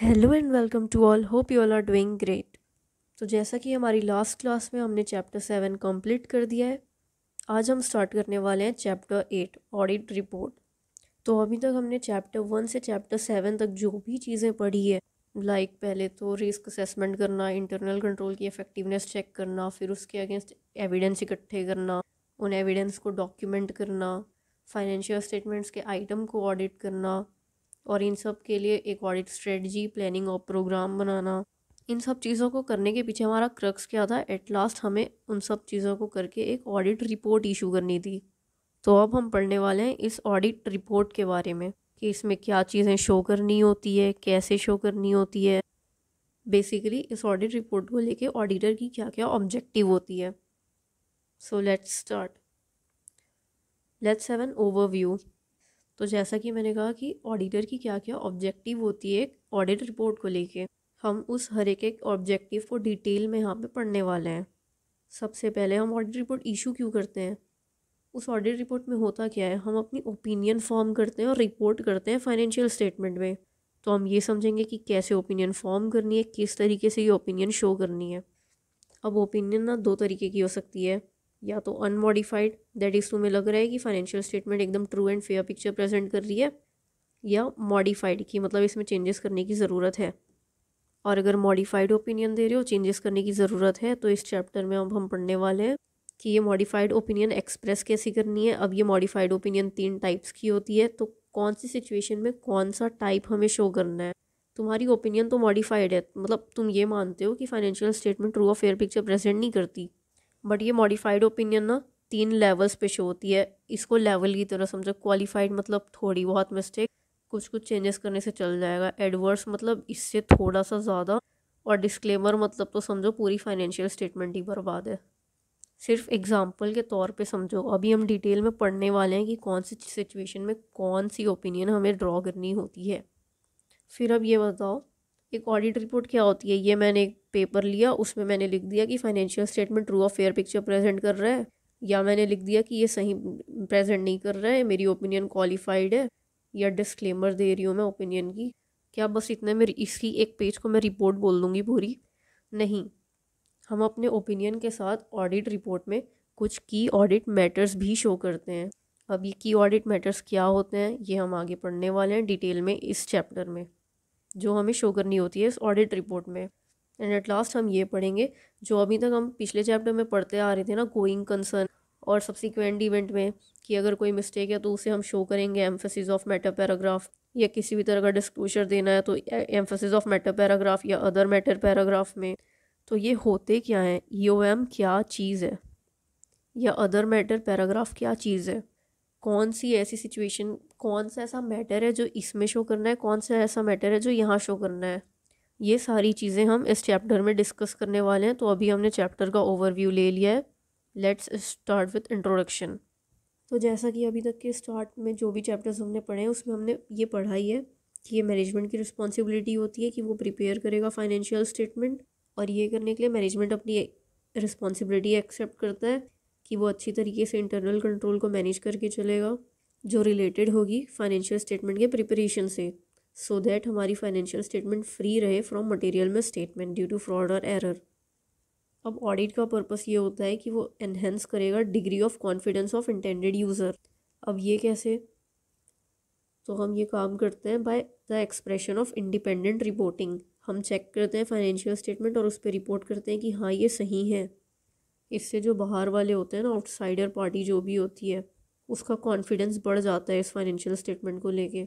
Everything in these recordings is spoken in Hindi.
Hello and welcome to all hope you all are doing great तो जैसा कि हमारी लास्ट क्लास में हमने चैप्टर सेवन कंप्लीट कर दिया है आज हम स्टार्ट करने वाले हैं चैप्टर एट ऑडिट रिपोर्ट तो अभी तक हमने चैप्टर वन से चैप्टर सेवन तक जो भी चीज़ें पढ़ी है लाइक like पहले तो रिस्क असेसमेंट करना इंटरनल कंट्रोल की इफेक्टिवनेस चेक करना फिर उसके अगेंस्ट एविडेंस इकट्ठे करना उन एविडेंस को डॉक्यूमेंट करना फाइनेंशियल स्टेटमेंट्स के आइटम को ऑडिट करना और इन सब के लिए एक ऑडिट स्ट्रेटजी प्लानिंग और प्रोग्राम बनाना इन सब चीज़ों को करने के पीछे हमारा क्रक्स क्या था एट लास्ट हमें उन सब चीज़ों को करके एक ऑडिट रिपोर्ट इशू करनी थी तो अब हम पढ़ने वाले हैं इस ऑडिट रिपोर्ट के बारे में कि इसमें क्या चीज़ें शो करनी होती है कैसे शो करनी होती है बेसिकली इस ऑडिट रिपोर्ट को लेके ऑडिटर की क्या क्या ऑब्जेक्टिव होती है so let's start let's have an overview तो जैसा कि मैंने कहा कि ऑडिटर की क्या क्या ऑब्जेक्टिव होती है ऑडिट रिपोर्ट को लेके हम उस हर एक ऑब्जेक्टिव को डिटेल में यहाँ पे पढ़ने वाले हैं सबसे पहले हम ऑडिट रिपोर्ट इशू क्यों करते हैं उस ऑडिट रिपोर्ट में होता क्या है हम अपनी ओपिनियन फॉर्म करते हैं और रिपोर्ट करते हैं फाइनेंशियल स्टेटमेंट में तो हम ये समझेंगे कि कैसे ओपिनियन फॉर्म करनी है किस तरीके से ये ओपिनियन शो करनी है अब ओपिनियन ना दो तरीके की हो सकती है या तो अनमॉडिफाइड दैट इज़ तुम्हें लग रहा है कि फाइनेंशियल स्टेटमेंट एकदम true and fair picture present कर रही है या मॉडिफाइड की मतलब इसमें चेंजेस करने की ज़रूरत है और अगर मॉडिफाइड ओपिनियन दे रहे हो चेंजेस करने की ज़रूरत है तो इस चैप्टर में अब हम पढ़ने वाले हैं कि ये मॉडिफाइड ओपिनियन एक्सप्रेस कैसी करनी है अब ये मॉडिफाइड ओपिनियन तीन टाइप्स की होती है तो कौन सी सिचुएशन में कौन सा टाइप हमें शो करना है तुम्हारी ओपिनियन तो मॉडिफाइड है मतलब तुम ये मानते हो कि फाइनेंशियल स्टेटमेंट ट्रू और फेयर पिक्चर प्रेजेंट नहीं करती बट ये मॉडिफाइड ओपिनियन ना तीन लेवल्स पे शो होती है इसको लेवल की तरह समझो क्वालिफाइड मतलब थोड़ी बहुत मिस्टेक कुछ कुछ चेंजेस करने से चल जाएगा एडवर्स मतलब इससे थोड़ा सा ज़्यादा और डिस्क्लेमर मतलब तो समझो पूरी फाइनेंशियल स्टेटमेंट ही बर्बाद है सिर्फ एग्ज़ाम्पल के तौर पे समझो अभी हम डिटेल में पढ़ने वाले हैं कि कौन सी सिचुएशन में कौन सी ओपिनियन हमें ड्रॉ करनी होती है फिर अब ये बताओ एक ऑडिट रिपोर्ट क्या होती है ये मैंने एक पेपर लिया उसमें मैंने लिख दिया कि financial statement true of fair picture present कर रहा है या मैंने लिख दिया कि ये सही प्रेजेंट नहीं कर रहा है मेरी ओपिनियन क्वालिफाइड है या डिस्क्लेमर दे रही हूँ मैं ओपिनियन की क्या बस इतने मेरे इसकी एक पेज को मैं रिपोर्ट बोल दूँगी पूरी नहीं हम अपने ओपिनियन के साथ ऑडिट रिपोर्ट में कुछ की ऑडिट मैटर्स भी शो करते हैं अब ये की ऑडिट मैटर्स क्या होते हैं ये हम आगे पढ़ने वाले हैं डिटेल में इस चैप्टर में जो हमें शो करनी होती है इस ऑडिट रिपोर्ट में एंड एट लास्ट हम ये पढ़ेंगे जो अभी तक हम पिछले चैप्टर में पढ़ते आ रहे थे ना गोइंग कंसर्न और सब्सिक्वेंट इवेंट में कि अगर कोई मिस्टेक है तो उसे हम शो करेंगे एम्फेसिस ऑफ मैटर पैराग्राफ या किसी भी तरह का डिस्क्लोजर देना है तो एम्फेसिस ऑफ मैटर पैराग्राफ या अदर मैटर पैराग्राफ में तो ये होते क्या हैं ई e क्या चीज़ है या अदर मैटर पैराग्राफ क्या चीज़ है कौन सी ऐसी सिचुएशन कौन सा ऐसा मैटर है जो इसमें शो करना है कौन सा ऐसा मैटर है जो यहाँ शो करना है ये सारी चीज़ें हम इस चैप्टर में डिस्कस करने वाले हैं तो अभी हमने चैप्टर का ओवरव्यू ले लिया है लेट्स स्टार्ट विथ इंट्रोडक्शन तो जैसा कि अभी तक के स्टार्ट में जो भी चैप्टर्स हमने पढ़े हैं उसमें हमने ये पढ़ा ही है कि ये मैनेजमेंट की रिस्पॉन्सिबिलिटी होती है कि वो प्रिपेयर करेगा फाइनेंशियल स्टेटमेंट और ये करने के लिए मैनेजमेंट अपनी रिस्पॉन्सिबिलिटी एक्सेप्ट करता है कि वो अच्छी तरीके से इंटरनल कंट्रोल को मैनेज करके चलेगा जो रिलेटेड होगी फाइनेंशियल स्टेटमेंट के प्रिपरेशन से सो so दैट हमारी फाइनेंशियल स्टेटमेंट फ्री रहे फ्रॉम मटेरियल में स्टेटमेंट ड्यू टू फ्रॉड और एरर अब ऑडिट का पर्पस ये होता है कि वो एनहेंस करेगा degree of confidence of intended user अब ये कैसे तो हम ये काम करते हैं by the expression of independent reporting हम चेक करते हैं फाइनेंशियल स्टेटमेंट और उस पर रिपोर्ट करते हैं कि हाँ ये सही है इससे जो बाहर वाले होते हैं ना आउटसाइडर पार्टी जो भी होती है उसका कॉन्फिडेंस बढ़ जाता है इस फाइनेंशियल स्टेटमेंट को लेके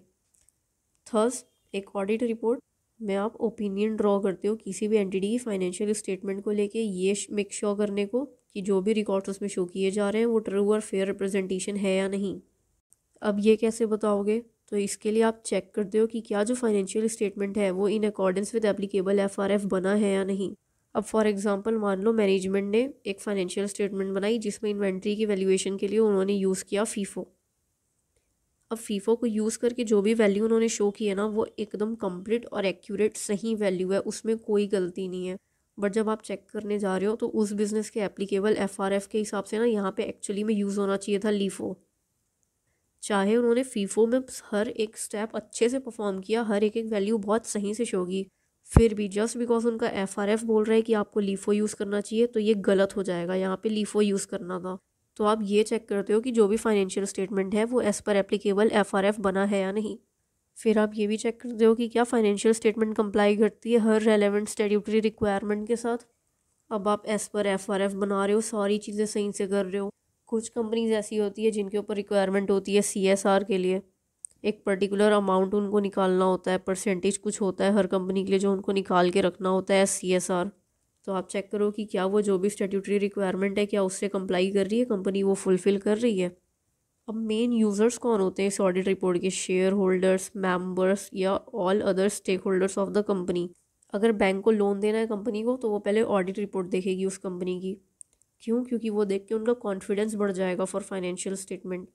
थर्स एक ऑडिट रिपोर्ट में आप ओपिनियन ड्रॉ करते हो किसी भी एंटिटी की फाइनेंशियल स्टेटमेंट को लेके ये मेक श्योर करने को कि जो भी रिकॉर्ड्स उसमें शो किए जा रहे हैं वो ट्रू और फेयर रिप्रेजेंटेशन है या नहीं अब ये कैसे बताओगे तो इसके लिए आप चेक करते हो कि क्या जो फाइनेंशियल स्टेटमेंट है वो in accordance with applicable F R F बना है या नहीं अब फॉर एग्जांपल मान लो मैनेजमेंट ने एक फाइनेंशियल स्टेटमेंट बनाई जिसमें इन्वेंट्री की वैल्यूएशन के लिए उन्होंने यूज़ किया फ़ीफ़ो अब फ़ीफ़ो को यूज़ करके जो भी वैल्यू उन्होंने शो की है ना वो एकदम कंप्लीट और एक्यूरेट सही वैल्यू है उसमें कोई गलती नहीं है बट जब आप चेक करने जा रहे हो तो उस बिज़नेस के एप्लीकेबल एफ आर एफ़ के हिसाब से ना यहाँ पर एक्चुअली में यूज़ होना चाहिए था लीफो चाहे उन्होंने फीफो में हर एक स्टेप अच्छे से परफॉर्म किया हर एक एक वैल्यू बहुत सही से शो की फिर भी जस्ट बिकॉज उनका एफ आर एफ बोल रहा है कि आपको लीफो यूज़ e करना चाहिए तो ये गलत हो जाएगा यहाँ पे लीफो यूज़ e करना था तो आप ये चेक करते हो कि जो भी फाइनेंशियल स्टेटमेंट है वो as per applicable F R F बना है या नहीं फिर आप ये भी चेक करते हो कि क्या फाइनेंशियल स्टेटमेंट कंप्लाई करती है हर रेलिवेंट स्टेड्यूटरी रिक्वायरमेंट के साथ अब आप एस पर एफ आर एफ बना रहे हो सारी चीज़ें सही से कर रहे हो कुछ कंपनीज ऐसी होती है जिनके ऊपर रिक्वायरमेंट होती है सी एस आर के लिए एक पर्टिकुलर अमाउंट उनको निकालना होता है परसेंटेज कुछ होता है हर कंपनी के लिए जो उनको निकाल के रखना होता है सी एस आर तो आप चेक करो कि क्या वो जो भी स्टेट्यूटरी रिक्वायरमेंट है क्या उससे कंप्लाई कर रही है कंपनी वो फुलफ़िल कर रही है अब मेन यूज़र्स कौन होते हैं इस ऑडिट रिपोर्ट के शेयर होल्डर्स मेम्बर्स या all other stakeholders of the company अगर बैंक को लोन देना है कंपनी को तो वो पहले ऑडिट रिपोर्ट देखेगी उस कंपनी की क्यों क्योंकि वो देख के उनका कॉन्फिडेंस बढ़ जाएगा फॉर फाइनेंशियल स्टेटमेंट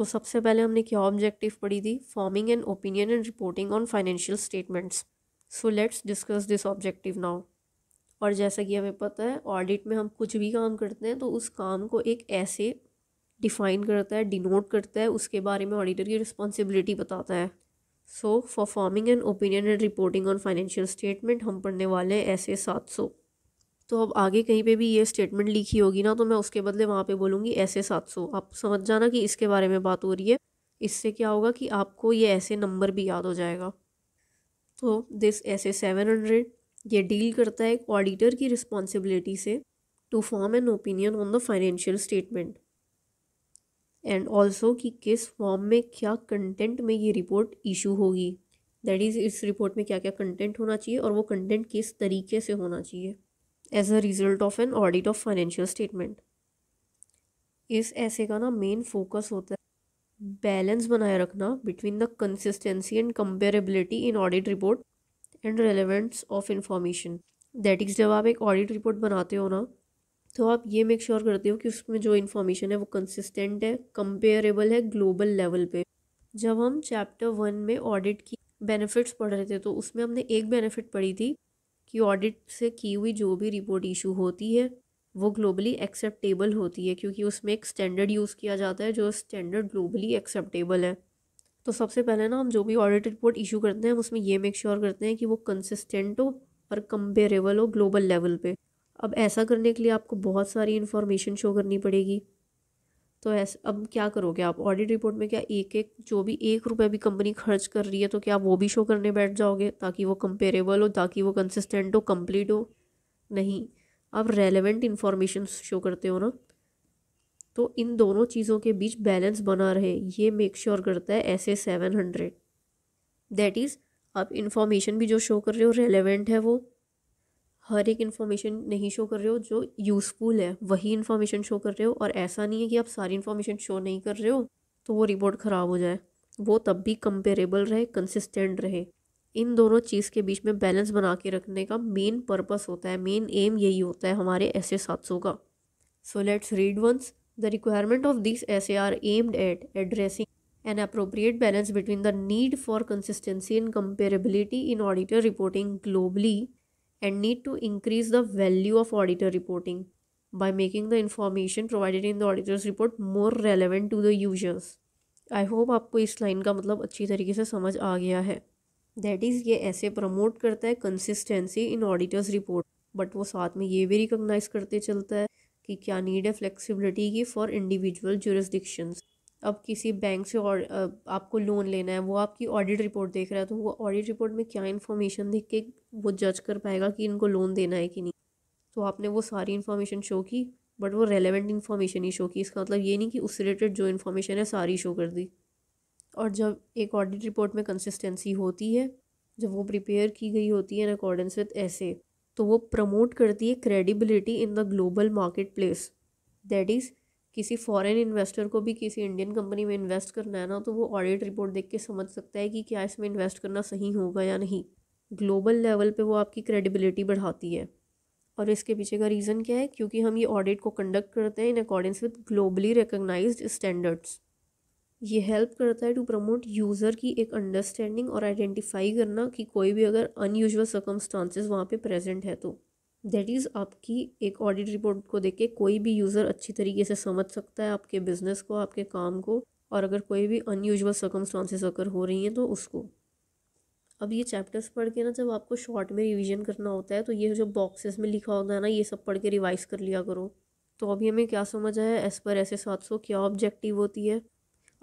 तो सबसे पहले हमने क्या ऑब्जेक्टिव पढ़ी थी forming and opinion and reporting on financial statements so let's discuss this objective now और जैसा कि हमें पता है ऑडिट में हम कुछ भी काम करते हैं तो उस काम को एक ऐसे डिफाइन करता है डिनोट करता है उसके बारे में ऑडिटर की रिस्पॉन्सिबिलिटी बताता है so for forming and opinion and reporting on financial statement हम पढ़ने वाले हैं ऐसे सात सौ तो अब आगे कहीं पे भी ये स्टेटमेंट लिखी होगी ना तो मैं उसके बदले वहाँ पे बोलूँगी ऐसे सात सौ आप समझ जाना कि इसके बारे में बात हो रही है इससे क्या होगा कि आपको ये ऐसे नंबर भी याद हो जाएगा तो दिस ऐसे सेवन हंड्रेड ये डील करता है एक ऑडिटर की रिस्पॉन्सिबिलिटी से to form an opinion on the financial statement and also कि किस फॉर्म में क्या कंटेंट में ये रिपोर्ट इशू होगी दैट इज़ इस रिपोर्ट में क्या क्या कंटेंट होना चाहिए और वो कंटेंट किस तरीके से होना चाहिए as a result of an audit of financial statement इस ऐसे का ना मेन फोकस होता है बैलेंस बनाए रखना between the consistency and comparability in audit report and relevance of information that is जब आप एक ऑडिट रिपोर्ट बनाते हो ना तो आप ये मेक श्योर sure करते हो कि उसमें जो इन्फॉर्मेशन है वो कंसिस्टेंट है कंपेरेबल है ग्लोबल लेवल पे जब हम चैप्टर वन में ऑडिट की बेनिफिट्स पढ़ रहे थे तो उसमें हमने एक बेनिफिट पढ़ी थी कि ऑडिट से की हुई जो भी रिपोर्ट इशू होती है वो ग्लोबली एक्सेप्टेबल होती है क्योंकि उसमें एक स्टैंडर्ड यूज़ किया जाता है जो स्टैंडर्ड ग्लोबली एक्सेप्टेबल है तो सबसे पहले ना हम जो भी ऑडिट रिपोर्ट इशू करते हैं उसमें ये मेक श्योर करते हैं कि वो कंसिस्टेंट हो और कंपेरेबल हो ग्लोबल लेवल पे अब ऐसा करने के लिए आपको बहुत सारी इन्फॉर्मेशन शो करनी पड़ेगी तो ऐसे अब क्या करोगे आप ऑडिट रिपोर्ट में क्या एक एक जो भी एक रुपये भी कंपनी खर्च कर रही है तो क्या वो भी शो करने बैठ जाओगे ताकि वो कंपेरेबल हो ताकि वो कंसिस्टेंट हो कंप्लीट हो नहीं आप रेलिवेंट इन्फॉर्मेशन शो करते हो ना तो इन दोनों चीज़ों के बीच बैलेंस बना रहे ये मेक श्योर sure करता है SA seven hundred that is आप इन्फॉर्मेशन भी जो शो कर रहे हो रेलिवेंट है वो हर एक इन्फॉर्मेशन नहीं शो कर रहे हो जो यूज़फुल है वही इन्फॉर्मेशन शो कर रहे हो और ऐसा नहीं है कि आप सारी इन्फॉर्मेशन शो नहीं कर रहे हो तो वो रिपोर्ट ख़राब हो जाए वो तब भी कंपेरेबल रहे कंसिस्टेंट रहे इन दोनों चीज़ के बीच में बैलेंस बना के रखने का मेन पर्पस होता है मेन एम यही होता है हमारे ऐसे सात सौ का so let's read once the requirement of this SA are aimed at addressing an appropriate balance between the need for consistency and comparability in auditor reporting globally and need to increase the value of auditor reporting by making the information provided in the auditor's report more relevant to the users I hope आपको इस लाइन का मतलब अच्छी तरीके से समझ आ गया है दैट इज़ ये ऐसे प्रमोट करता है consistency in auditors report but वो साथ में ये भी रिकोगनाइज करते चलता है कि क्या नीड है फ्लेक्सिबिलिटी की फॉर इंडिविजुअल जुरिस्डिक्शंस अब किसी बैंक से और आपको लोन लेना है वो आपकी ऑडिट रिपोर्ट देख रहा है तो वो ऑडिट रिपोर्ट में क्या इन्फॉर्मेशन देख के वो जज कर पाएगा कि इनको लोन देना है कि नहीं तो आपने वो सारी इन्फॉर्मेशन शो की बट वो रेलेवेंट इन्फॉर्मेशन ही शो की इसका मतलब ये नहीं कि उस रिलेटेड जो इन्फॉर्मेशन है सारी शो कर दी और जब एक ऑडिट रिपोर्ट में कंसिस्टेंसी होती है जब वो प्रिपेयर की गई होती है इन अकॉर्डेंस विद ऐसे तो वो प्रमोट करती है credibility in the global marketplace that is किसी फॉरेन इन्वेस्टर को भी किसी इंडियन कंपनी में इन्वेस्ट करना है ना तो वो ऑडिट रिपोर्ट देख के समझ सकता है कि क्या इसमें इन्वेस्ट करना सही होगा या नहीं ग्लोबल लेवल पे वो आपकी क्रेडिबिलिटी बढ़ाती है और इसके पीछे का रीज़न क्या है क्योंकि हम ये ऑडिट को कंडक्ट करते हैं in accordance with globally recognise standards ये हेल्प करता है टू प्रमोट यूज़र की एक अंडरस्टैंडिंग और आइडेंटिफाई करना कि कोई भी अगर अनयूजल सर्कमस्टांसिस वहाँ पे प्रेजेंट है तो दैट इज़ आपकी एक ऑडिट रिपोर्ट को देख के कोई भी यूज़र अच्छी तरीके से समझ सकता है आपके बिज़नेस को आपके काम को और अगर कोई भी अनयूजल सर्कमस्टांसेस अगर हो रही हैं तो उसको अब ये चैप्टर्स पढ़ के ना जब आपको शॉर्ट में रिवीजन करना होता है तो ये जो बॉक्सेस में लिखा होता है ना ये सब पढ़ के रिवाइज कर लिया करो तो अभी हमें क्या समझ आया एस पर ऐसे सात सौ क्या ऑब्जेक्टिव होती है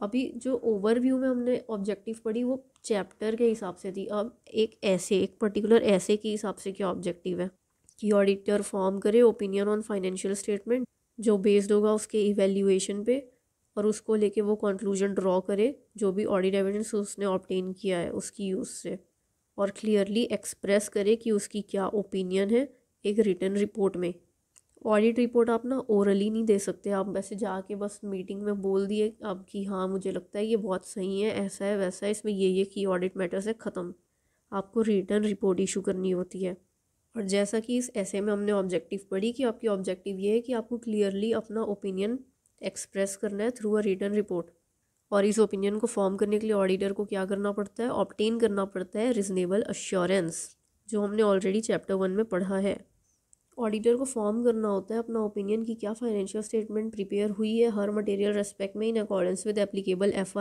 अभी जो ओवरव्यू में हमने ऑब्जेक्टिव पढ़ी वो चैप्टर के हिसाब से थी अब एक ऐसे एक पर्टिकुलर ऐसे के हिसाब से क्या ऑब्जेक्टिव है कि ऑडिटर फॉर्म करे ओपिनियन ऑन फाइनेंशियल स्टेटमेंट जो बेस्ड होगा उसके इवेल्यूएशन पे और उसको लेके वो कंक्लूजन ड्रॉ करे जो भी ऑडिट एविडेंस उसने ऑप्टेन किया है उसकी यूज़ से और क्लियरली एक्सप्रेस करे कि उसकी क्या ओपिनियन है एक रिटर्न रिपोर्ट में ऑडिट रिपोर्ट आप ना ओरली नहीं दे सकते आप वैसे जाके बस मीटिंग में बोल दिए आप कि हाँ मुझे लगता है ये बहुत सही है ऐसा है वैसा है इसमें ये ये की ऑडिट मैटर्स है ख़त्म आपको रिटर्न रिपोर्ट इशू करनी होती है और जैसा कि इस ऐसे में हमने ऑब्जेक्टिव पढ़ी कि आपकी ऑब्जेक्टिव ये है कि आपको क्लियरली अपना ओपिनियन एक्सप्रेस करना है थ्रू अ रिटर्न रिपोर्ट और इस ओपिनियन को फॉर्म करने के लिए ऑडिटर को क्या करना पड़ता है ऑप्टेन करना पड़ता है रिजनेबल अश्योरेंस जो हमने ऑलरेडी चैप्टर वन में पढ़ा है ऑडिटर को फॉर्म करना होता है अपना ओपिनियन कि क्या फाइनेंशियल स्टेटमेंट प्रिपेयर हुई है हर मटेरियल रेस्पेक्ट में in accordance with applicable F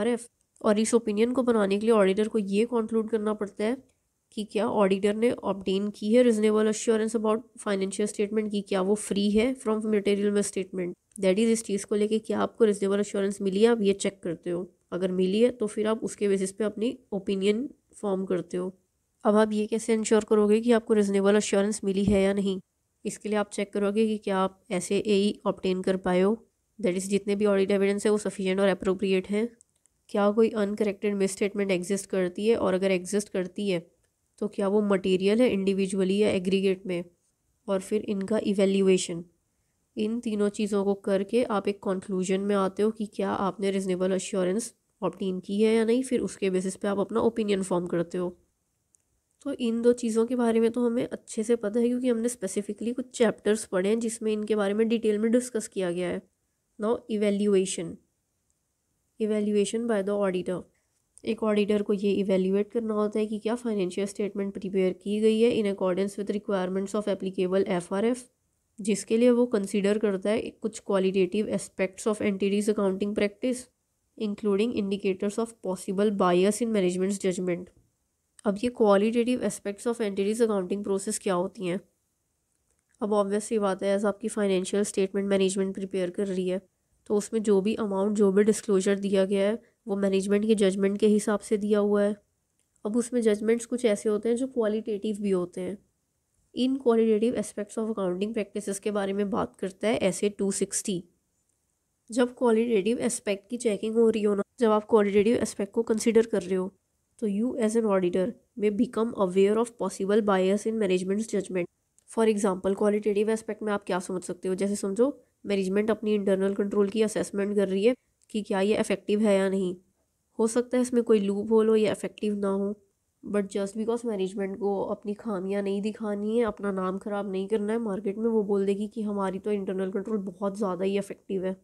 और इस ओपिनियन को बनाने के लिए ऑडिटर को ये कंक्लूड करना पड़ता है कि क्या ऑडिटर ने ऑप्टेन की है reasonable assurance about financial statement की क्या वो फ्री है from material statement that is इस चीज़ को लेके क्या आपको रिजनेबल अश्योरेंस मिली है आप ये चेक करते हो अगर मिली है तो फिर आप उसके बेसिस पे अपनी ओपिनियन फॉर्म करते हो अब आप ये कैसे इंश्योर करोगे कि आपको रिजनेबल अश्योरेंस मिली है या नहीं इसके लिए आप चेक करोगे कि क्या आप ऐसे ए ही ऑप्टेन कर पाए हो दैट इज़ जितने भी ऑडिट एविडेंस है वो सफिशेंट और अप्रोप्रिएट हैं क्या कोई अनकरेक्टेड मिस स्टेटमेंट एग्जिस्ट करती है और अगर एग्जिस्ट करती है तो क्या वो मटेरियल है इंडिविजुअली या एग्रीगेट में और फिर इनका इवेल्यूएशन इन तीनों चीज़ों को करके आप एक कंक्लूजन में आते हो कि क्या आपने रिजनेबल अश्योरेंस ऑप्टीन की है या नहीं फिर उसके बेसिस पे आप अपना ओपिनियन फॉर्म करते हो तो इन दो चीज़ों के बारे में तो हमें अच्छे से पता है क्योंकि हमने स्पेसिफिकली कुछ चैप्टर्स पढ़े हैं जिसमें इनके बारे में डिटेल में डिस्कस किया गया है now evaluation evaluation by the auditor एक ऑडिटर को ये इवेल्यूएट करना होता है कि क्या फाइनेंशियल स्टेटमेंट प्रिपेयर की गई है in accordance with requirements of applicable F R F जिसके लिए वो कंसिडर करता है कुछ qualitative aspects of entities accounting practice including indicators of possible bias in managements judgment अब ये qualitative aspects of entities accounting process क्या होती हैं अब ऑब्वियसली बात है एज आपकी फाइनेंशियल स्टेटमेंट मैनेजमेंट प्रिपेयर कर रही है तो उसमें जो भी अमाउंट जो भी डिस्क्लोजर दिया गया है वो मैनेजमेंट के जजमेंट के हिसाब से दिया हुआ है अब उसमें जजमेंट्स कुछ ऐसे होते हैं जो क्वालिटेटिव भी होते हैं इन qualitative aspects of accounting practices के बारे में बात करता है ऐसे टू सिक्सटी जब क्वालिटेटिव एस्पेक्ट की चेकिंग हो रही हो ना जब आप क्वालिटेटिव एस्पेक्ट को कंसिडर कर रहे हो तो you as an auditor may become aware of possible bias in management judgment for example qualitative aspect में आप क्या समझ सकते हो जैसे समझो मैनेजमेंट अपनी इंटरनल कंट्रोल की असेसमेंट कर रही है कि क्या ये इफ़ेक्टिव है या नहीं हो सकता है इसमें कोई लूप होल हो या इफ़ेक्टिव ना हो बट जस्ट बिकॉज मैनेजमेंट को अपनी खामियां नहीं दिखानी है अपना नाम ख़राब नहीं करना है मार्केट में वो बोल देगी कि हमारी तो इंटरनल कंट्रोल बहुत ज़्यादा ही इफ़ेक्टिव है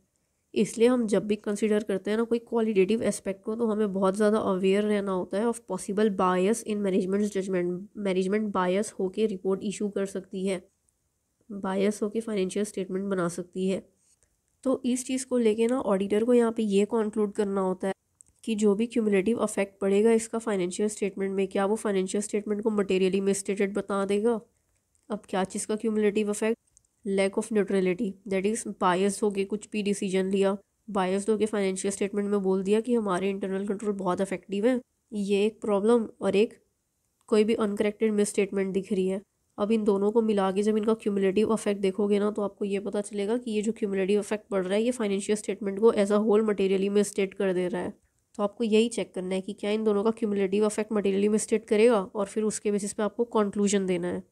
इसलिए हम जब भी कंसिडर करते हैं ना कोई क्वालिटेटिव एस्पेक्ट को तो हमें बहुत ज़्यादा अवेयर रहना होता है of possible bias in management judgment management bias होके रिपोर्ट इशू कर सकती है बायस होके फाइनेंशियल स्टेटमेंट बना सकती है तो इस चीज़ को लेके ना ऑडिटर को यहाँ पे ये कंक्लूड करना होता है कि जो भी क्यूमुलेटिव अफेक्ट पड़ेगा इसका फाइनेंशियल स्टेटमेंट में क्या वो फाइनेंशियल स्टेटमेंट को मटेरियली मिसस्टेटेड बता देगा अब क्या चीज़ का cumulative effect lack of neutrality that is bias हो के कुछ भी डिसीजन लिया बायस हो के फाइनेंशियल स्टेटमेंट में बोल दिया कि हमारे इंटरनल कंट्रोल बहुत अफेक्टिव है ये एक प्रॉब्लम और एक कोई भी अनकरेक्टेड मिस स्टेटमेंट दिख रही है अब इन दोनों को मिला के जब इनका क्यूमुलेटिव इफेक्ट देखोगे ना तो आपको ये पता चलेगा कि ये जो क्यूमुलेटिव इफेक्ट पड़ रहा है ये फाइनेंशियल स्टेटमेंट को एज अ होल मटेरियली में स्टेट कर दे रहा है तो आपको यही चेक करना है कि क्या इन दोनों का क्यूमुलेटिव इफेक्ट मटेरियली में स्टेट करेगा और फिर उसके बेसिस पे आपको कंक्लूजन देना है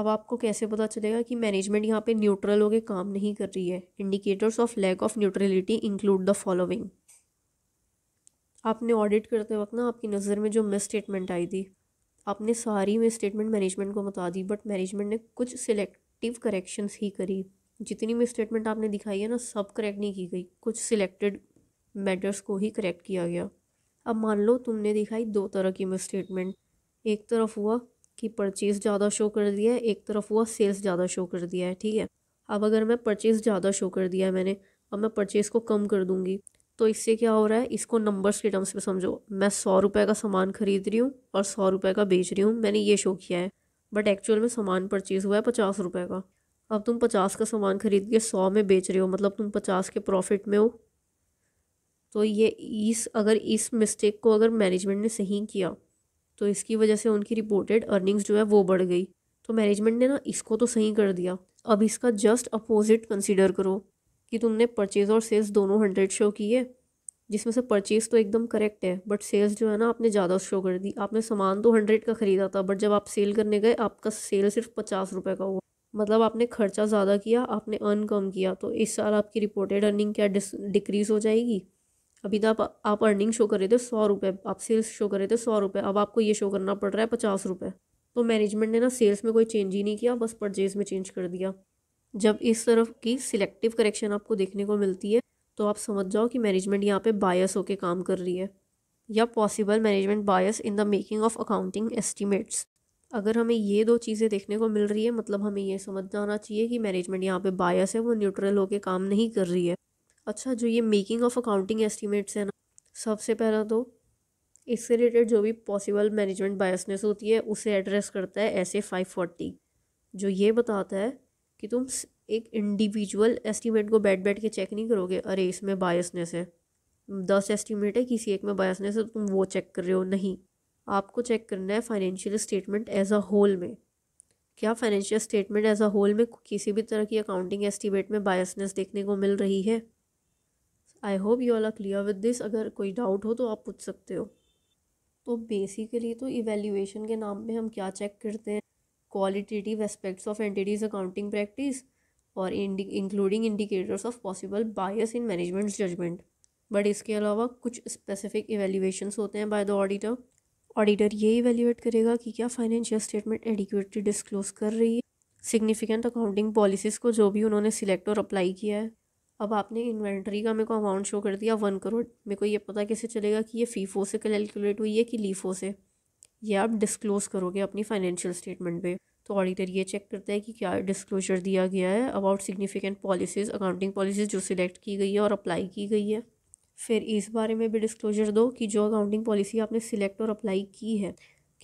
अब आपको कैसे पता चलेगा कि मैनेजमेंट यहाँ पे न्यूट्रल होकर काम नहीं कर रही है indicators of lack of neutrality include the following आपने ऑडिट करते वक्त ना आपकी नज़र में जो मिस स्टेटमेंट आई थी आपने सारी में स्टेटमेंट मैनेजमेंट को बता दी बट मैनेजमेंट ने कुछ सिलेक्टिव करेक्शंस ही करी जितनी भी स्टेटमेंट आपने दिखाई है ना सब करेक्ट नहीं की गई कुछ सिलेक्टेड मैटर्स को ही करेक्ट किया गया अब मान लो तुमने दिखाई दो तरह की स्टेटमेंट एक तरफ हुआ कि परचेज़ ज़्यादा शो कर दिया है एक तरफ हुआ सेल्स ज़्यादा शो कर दिया है ठीक है अब अगर मैं परचेज़ ज़्यादा शो कर दिया है मैंने अब मैं परचेज़ को कम कर दूंगी तो इससे क्या हो रहा है इसको नंबर्स के टर्म्स में समझो मैं सौ रुपये का सामान खरीद रही हूँ और सौ रुपये का बेच रही हूँ मैंने ये शो किया है बट एक्चुअल में सामान परचेज़ हुआ है पचास रुपये का अब तुम पचास का सामान खरीद के सौ में बेच रहे हो मतलब तुम पचास के प्रॉफिट में हो तो ये इस अगर इस मिस्टेक को अगर मैनेजमेंट ने सही किया तो इसकी वजह से उनकी रिपोर्टेड अर्निंग्स जो है वो बढ़ गई तो मैनेजमेंट ने ना इसको तो सही कर दिया अब इसका जस्ट अपोजिट कंसिडर करो कि तुमने परचेज़ और सेल्स दोनों हंड्रेड शो किए जिसमें से परचेज़ तो एकदम करेक्ट है बट सेल्स जो है ना आपने ज़्यादा शो कर दी आपने सामान तो हंड्रेड का ख़रीदा था बट जब आप सेल करने गए आपका सेल सिर्फ पचास रुपये का हुआ मतलब आपने खर्चा ज़्यादा किया आपने अर्न कम किया तो इस साल आपकी रिपोर्टेड अर्निंग क्या डिक्रीज़ हो जाएगी अभी तो आप आप अर्निंग शो कर रहे थे सौ रुपये आप सेल्स शो कर रहे थे सौ रुपये अब आपको ये शो करना पड़ रहा है पचास रुपये तो मैनेजमेंट ने ना सेल्स में कोई चेंज ही नहीं किया बस परचेज़ में चेंज कर दिया जब इस तरफ की सिलेक्टिव करेक्शन आपको देखने को मिलती है तो आप समझ जाओ कि मैनेजमेंट यहाँ पे बायस होके काम कर रही है या possible management bias in the making of accounting estimates अगर हमें ये दो चीज़ें देखने को मिल रही है मतलब हमें ये समझ जाना चाहिए कि मैनेजमेंट यहाँ पे बायस है वो न्यूट्रल होके काम नहीं कर रही है अच्छा जो ये मेकिंग ऑफ अकाउंटिंग एस्टिमेट्स है ना सबसे पहला तो इससे रिलेटेड जो भी पॉसिबल मैनेजमेंट बायसनेस होती है उसे एड्रेस करता है ऐसे फाइव फोर्टी जो ये बताता है कि तुम एक इंडिविजुअल एस्टीमेट को बैठ बैठ के चेक नहीं करोगे अरे इसमें बायसनेस है दस एस्टीमेट है किसी एक में बायसनेस है तो तुम वो चेक कर रहे हो नहीं आपको चेक करना है financial statement as a whole में क्या financial statement as a whole में किसी भी तरह की अकाउंटिंग एस्टीमेट में बायसनेस देखने को मिल रही है I hope you all are clear with this अगर कोई डाउट हो तो आप पूछ सकते हो तो बेसिकली तो इवेल्यूएशन के नाम पे हम क्या चेक करते हैं qualitative aspects of entities accounting practice और including indicators of possible bias in management judgment but इसके अलावा कुछ स्पेसिफिक इवेल्यूएशंस होते हैं बाय द ऑडिटर ऑडिटर ये इवेल्यूएट करेगा कि क्या फाइनेंशियल स्टेटमेंट एडिक्यूटली डिस्क्लोज कर रही है सिग्निफिकेंट अकाउंटिंग पॉलिसीज़ को जो भी उन्होंने सिलेक्ट और अप्लाई किया है अब आपने इन्वेंट्री का मेरे को अमाउंट शो कर दिया वन करोड़ मेरे को ये पता कैसे चलेगा कि ये फीफो से कैलकुलेट हुई है कि लीफो से ये आप डिस्क्लोज़ करोगे अपनी फाइनेंशियल स्टेटमेंट पे तो ऑडिटर ये चेक करता है कि क्या डिस्क्लोजर दिया गया है about significant policies accounting policies जो सिलेक्ट की गई है और अप्लाई की गई है फिर इस बारे में भी डिस्क्लोजर दो कि जो अकाउंटिंग पॉलिसी आपने सिलेक्ट और अप्लाई की है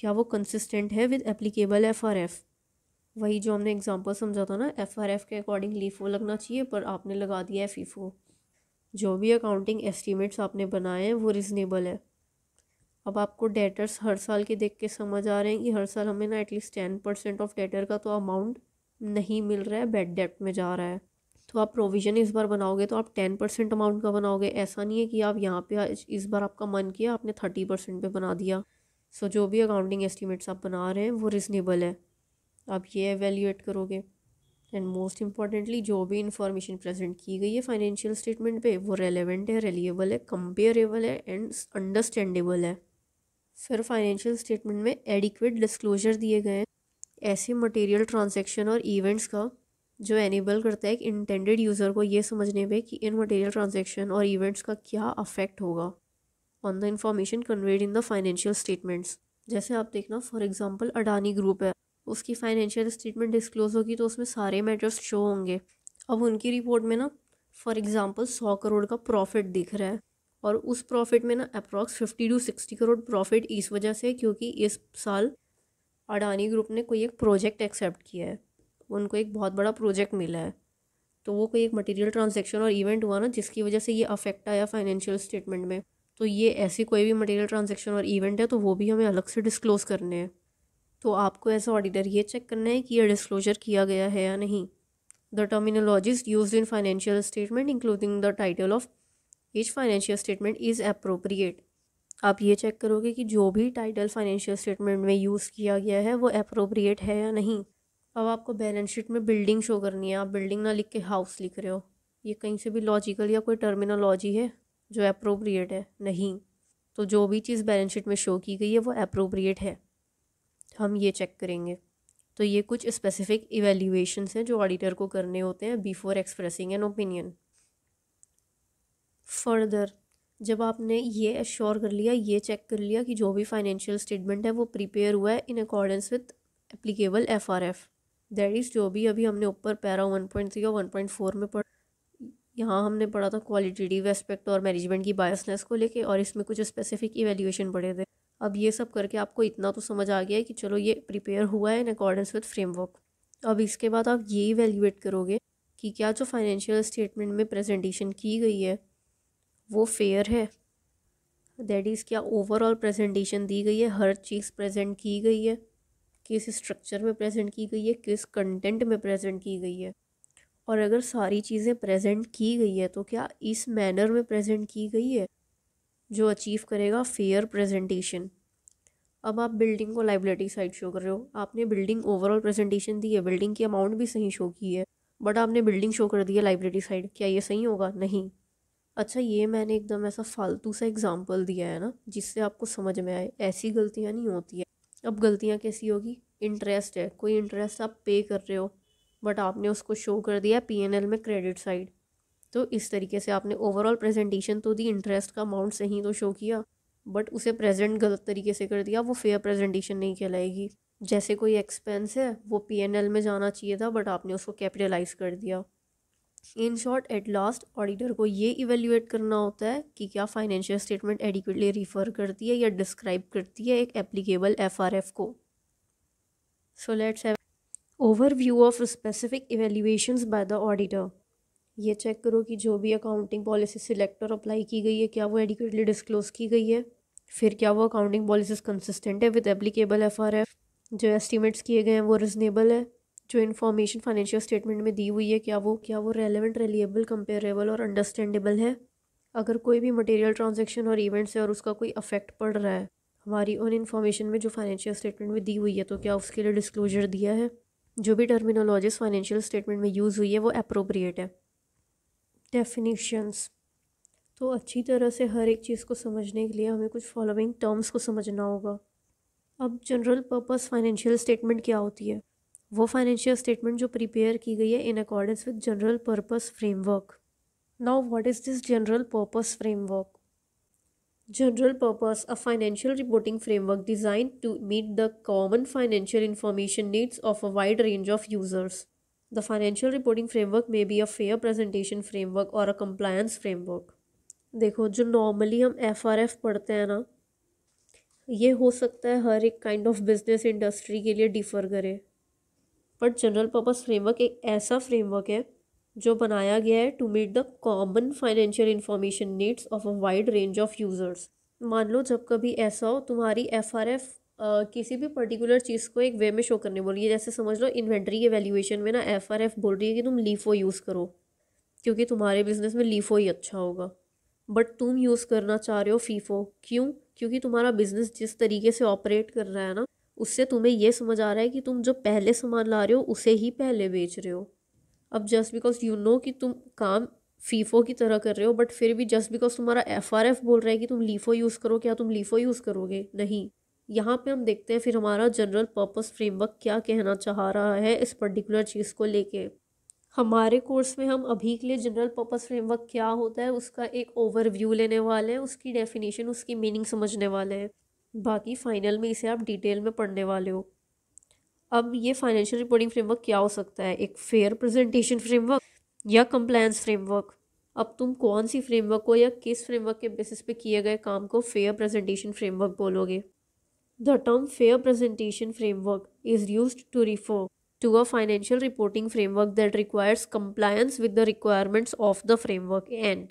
क्या वो कंसिस्टेंट है with applicable F R F वही जो हमने एग्जाम्पल समझा था ना एफ आर एफ़ के अकॉर्डिंग लीफो लगना चाहिए पर आपने लगा दिया है फीफो e जो भी अकाउंटिंग एस्टिमेट्स आपने बनाए हैं वो रिजनेबल है अब आपको डेटर्स हर साल के देख के समझ आ रहे हैं कि हर साल हमें ना at least ten percent of debtor का तो अमाउंट नहीं मिल रहा है बेड डेट में जा रहा है तो आप प्रोविज़न इस बार बनाओगे तो आप टेन परसेंट अमाउंट का बनाओगे ऐसा नहीं है कि आप यहाँ पे इस बार आपका मन किया आपने थर्टी परसेंट पर बना दिया सो जो भी अकाउंटिंग एस्टिमेट्स आप बना रहे हैं वो रिजनेबल है आप ये एवेल्यूएट करोगे एंड मोस्ट इम्पॉर्टेंटली जो भी इंफॉर्मेशन प्रेजेंट की गई है फाइनेंशियल स्टेटमेंट पे वो रेलेवेंट है रेलिएबल है कंपेयरेबल है एंड अंडरस्टैंडेबल है फिर फाइनेंशियल स्टेटमेंट में एडिक्वेट डिस्क्लोजर दिए गए हैं ऐसे मटेरियल ट्रांजेक्शन और इवेंट्स का जो एनेबल करता है कि इंटेंडेड यूज़र को ये समझने में कि इन मटेरियल ट्रांजेक्शन और इवेंट्स का क्या अफेक्ट होगा on the information conveyed in the financial statements जैसे आप देखना फॉर एग्ज़ाम्पल अडानी ग्रुप है उसकी फाइनेंशियल स्टेटमेंट डिस्क्लोज होगी तो उसमें सारे मैटर्स शो होंगे अब उनकी रिपोर्ट में ना फॉर एग्ज़ाम्पल सौ करोड़ का प्रॉफिट दिख रहा है और उस प्रॉफिट में ना approx fifty to sixty crore profit इस वजह से क्योंकि इस साल अडानी ग्रुप ने कोई एक प्रोजेक्ट एक्सेप्ट किया है उनको एक बहुत बड़ा प्रोजेक्ट मिला है तो वो कोई एक मटेरियल ट्रांजैक्शन और इवेंट हुआ ना जिसकी वजह से ये अफेक्ट आया फाइनेंशियल स्टेटमेंट में तो ये ऐसी कोई भी मटेरियल ट्रांजैक्शन और इवेंट है तो वो भी हमें अलग से डिस्क्लोज़ करने हैं तो आपको एज ऑडिटर ये चेक करना है कि यह डिस्क्लोजर किया गया है या नहीं the terminologies use in financial statement including the title of each financial statement is appropriate आप ये चेक करोगे कि जो भी टाइटल फाइनेंशियल स्टेटमेंट में यूज़ किया गया है वो अप्रोप्रिएट है या नहीं अब आपको बैलेंस शीट में बिल्डिंग शो करनी है आप बिल्डिंग ना लिख के हाउस लिख रहे हो ये कहीं से भी लॉजिकल या कोई टर्मिनोलॉजी है जो अप्रोप्रिएट है नहीं तो जो भी चीज़ बैलेंस शीट में शो की गई है वो अप्रोप्रिएट है हम ये चेक करेंगे तो ये कुछ स्पेसिफिक इवेल्यूशन हैं जो ऑडिटर को करने होते हैं before expressing an opinion further जब आपने ये एश्योर कर लिया ये चेक कर लिया कि जो भी फाइनेंशियल स्टेटमेंट है वो प्रिपेयर हुआ है in accordance with applicable F R F that is जो भी अभी हमने ऊपर पैरा वन पॉइंट थ्री और वन पॉइंट फोर में पढ़ यहाँ हमने पढ़ा था क्वालिटेटिव एस्पेक्ट और मैनेजमेंट की बायसनेस को लेके और इसमें कुछ स्पेसिफिक इवेल्यूएशन पढ़े थे अब ये सब करके आपको इतना तो समझ आ गया है कि चलो ये प्रिपेयर हुआ है इन अकॉर्डेंस विद फ्रेमवर्क अब इसके बाद आप ये इवेल्यूएट करोगे कि क्या जो फाइनेंशियल स्टेटमेंट में प्रेजेंटेशन की गई है वो फेयर है दैट इज़ क्या ओवरऑल प्रेजेंटेशन दी गई है हर चीज़ प्रेजेंट की गई है किस स्ट्रक्चर में प्रेजेंट की गई है किस कंटेंट में प्रेजेंट की गई है और अगर सारी चीज़ें प्रेजेंट की गई है तो क्या इस मैनर में प्रेजेंट की गई है जो अचीव करेगा फेयर प्रेजेंटेशन अब आप बिल्डिंग को लाइबिलिटी साइड शो कर रहे हो आपने बिल्डिंग ओवरऑल प्रेजेंटेशन दी है बिल्डिंग की अमाउंट भी सही शो की है बट आपने बिल्डिंग शो कर दी है लाइबिलिटी साइड क्या ये सही होगा नहीं अच्छा ये मैंने एकदम ऐसा फालतू सा एग्ज़ाम्पल दिया है ना जिससे आपको समझ में आए ऐसी गलतियाँ नहीं होती है अब गलतियाँ कैसी होगी इंटरेस्ट है कोई इंटरेस्ट आप पे कर रहे हो बट आपने उसको शो कर दिया पी एन एल में क्रेडिट साइड तो इस तरीके से आपने ओवरऑल प्रेजेंटेशन तो दी इंटरेस्ट का अमाउंट सही तो शो किया बट उसे प्रेजेंट गलत तरीके से कर दिया वो फेयर प्रेजेंटेशन नहीं कहलाएगी जैसे कोई एक्सपेंस है वो पी एन एल में जाना चाहिए था बट आपने उसको कैपिटलाइज कर दिया in short at last auditor को ये इवेल्यूएट करना होता है कि क्या फाइनेंशियल स्टेटमेंट एडिक्वेटली रिफ़र करती है या डिस्क्राइब करती है एक एप्लीकेबल एफ आर एफ को so let's over overview of specific evaluations by the auditor ये चेक करो कि जो भी अकाउंटिंग पॉलिसी सिलेक्ट और अप्लाई की गई है क्या वो एडिक्वेटली डिस्क्लोज की गई है फिर क्या वो अकाउंटिंग पॉलिसीज कंसिस्टेंट है with applicable F R F जो एस्टिमेट्स किए गए हैं वो रिजनेबल है जो इन्फॉर्मेशन फाइनेंशियल स्टेटमेंट में दी हुई है क्या वो क्या वो रेलिवेंट रिलेबल कंपेरेबल और अंडरस्टैंडेबल है अगर कोई भी मटेरियल ट्रांजेक्शन और इवेंट्स है और उसका कोई अफेक्ट पड़ रहा है हमारी उन इन्फॉर्मेशन में जो फाइनेंशियल स्टेटमेंट में दी हुई है तो क्या उसके लिए डिस्क्लोजर दिया है जो भी टर्मिनोलॉजीज फाइनेंशियल स्टेटमेंट में यूज़ हुई है वो अप्रोप्रिएट है डेफिनीशंस तो अच्छी तरह से हर एक चीज़ को समझने के लिए हमें कुछ फॉलोइंग टर्म्स को समझना होगा अब जनरल पर्पस फाइनेंशियल स्टेटमेंट क्या होती है वो फाइनेंशियल स्टेटमेंट जो प्रिपेयर की गई है in accordance with general purpose framework now what is this general purpose framework general purpose a financial reporting framework design to meet the common financial information needs of a wide range of users the financial reporting framework may be a fair presentation framework और अ कंप्लायंस फ्रेमवर्क देखो जो नॉर्मली हम एफ आर एफ पढ़ते हैं ना ये हो सकता है हर एक काइंड ऑफ बिजनेस इंडस्ट्री के लिए डिफर करे बट जनरल पर्पस फ्रेमवर्क एक ऐसा फ्रेमवर्क है जो बनाया गया है to meet the common financial information needs of a wide range of users मान लो जब कभी ऐसा हो तुम्हारी एफ आर एफ किसी भी पर्टिकुलर चीज़ को एक वे में शो करने बोल रही है जैसे समझ लो इन्वेंट्री के वैल्यूएशन में ना एफ आर एफ बोल रही है कि तुम लीफो यूज़ e करो क्योंकि तुम्हारे बिजनेस में लीफो e ही अच्छा होगा बट तुम यूज़ करना चाह रहे हो फीफो e क्यों क्योंकि तुम्हारा बिजनेस जिस तरीके से ऑपरेट कर रहा है ना उससे तुम्हें यह समझ आ रहा है कि तुम जो पहले सामान ला रहे हो उसे ही पहले बेच रहे हो अब जस्ट बिकॉज यू नो कि तुम काम फीफो की तरह कर रहे हो बट फिर भी जस्ट बिकॉज तुम्हारा एफ आर एफ बोल रहा है कि तुम लीफो यूज़ e करो क्या तुम लीफो यूज़ e करोगे नहीं यहाँ पे हम देखते हैं फिर हमारा जनरल पर्पस फ्रेमवर्क क्या कहना चाह रहा है इस पर्टिकुलर चीज़ को लेके हमारे कोर्स में हम अभी के लिए जनरल पर्पस फ्रेमवर्क क्या होता है उसका एक ओवरव्यू लेने वाले हैं उसकी डेफिनेशन उसकी मीनिंग समझने वाले हैं बाकी फाइनल में इसे आप डिटेल में पढ़ने वाले हो अब ये फाइनेंशियल रिपोर्टिंग फ्रेमवर्क क्या हो सकता है एक फेयर प्रेजेंटेशन फ्रेमवर्क या कंप्लायंस फ्रेमवर्क अब तुम कौन सी फ्रेमवर्क को या किस फ्रेमवर्क के बेसिस पे किए गए काम को फेयर प्रेजेंटेशन फ्रेमवर्क बोलोगे the term fair presentation framework is use to refer to a financial reporting framework that requires compliance with the requirements of the framework and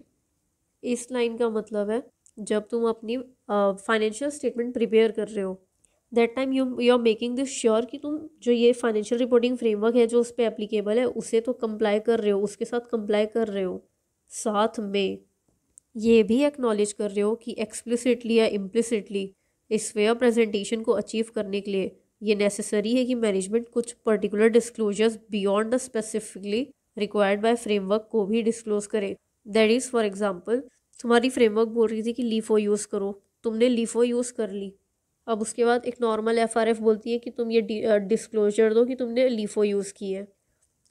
इस लाइन का मतलब है जब तुम अपनी फाइनेंशियल स्टेटमेंट प्रिपेयर कर रहे हो that time you you are making this sure कि तुम जो ये फाइनेंशियल रिपोर्टिंग फ्रेमवर्क है जो उस पर एप्लीकेबल है उसे तो कंप्लाई कर रहे हो उसके साथ कंप्लाई कर रहे हो साथ में ये भी एक्नॉलेज कर रहे हो कि एक्सप्लिसिटली या इम्प्लिसिटली इस वे ऑफ प्रेजेंटेशन को अचीव करने के लिए ये नेसेसरी है कि मैनेजमेंट कुछ particular disclosures beyond the specifically required by framework को भी डिस्क्लोज करे दैट इज़ फॉर एग्जाम्पल तुम्हारी फ्रेमवर्क बोल रही थी कि लीफो यूज़ करो तुमने लीफो यूज़ कर ली अब उसके बाद एक नॉर्मल एफ बोलती है कि तुम ये डिस्क्लोजर दो कि तुमने लीफो यूज़ की है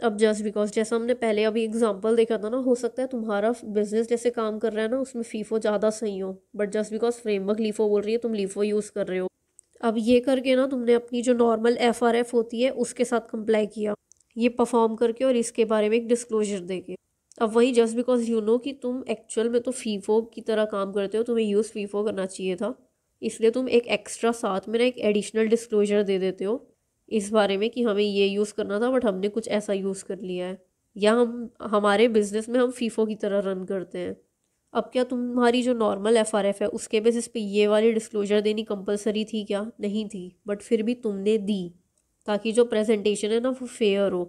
अब जस्ट बिकॉज जैसा हमने पहले अभी एग्जांपल देखा था ना हो सकता है तुम्हारा बिजनेस जैसे काम कर रहा है ना उसमें फीफो ज़्यादा सही हो but just because framework LIFO बोल रही है तुम लीफो यूज़ कर रहे हो अब ये करके ना तुमने अपनी जो नॉर्मल एफ होती है उसके साथ कंप्लाई किया ये परफॉर्म करके और इसके बारे में एक डिस्क्लोजर देके अब वही जस्ट बिकॉज यू नो कि तुम एक्चुअल में तो फीफो की तरह काम करते हो तुम्हें यूज़ फीफो करना चाहिए था इसलिए तुम एक एक्स्ट्रा साथ में ना एक एडिशनल डिस्क्लोजर दे देते हो इस बारे में कि हमें ये यूज़ करना था बट हमने कुछ ऐसा यूज़ कर लिया है या हम हमारे बिज़नेस में हम फीफो की तरह रन करते हैं अब क्या तुम्हारी जो नॉर्मल एफ आर एफ है उसके बेसिस पे ये वाली डिस्क्लोजर देनी कंपलसरी थी क्या नहीं थी बट फिर भी तुमने दी ताकि जो प्रेजेंटेशन है ना वो फेयर हो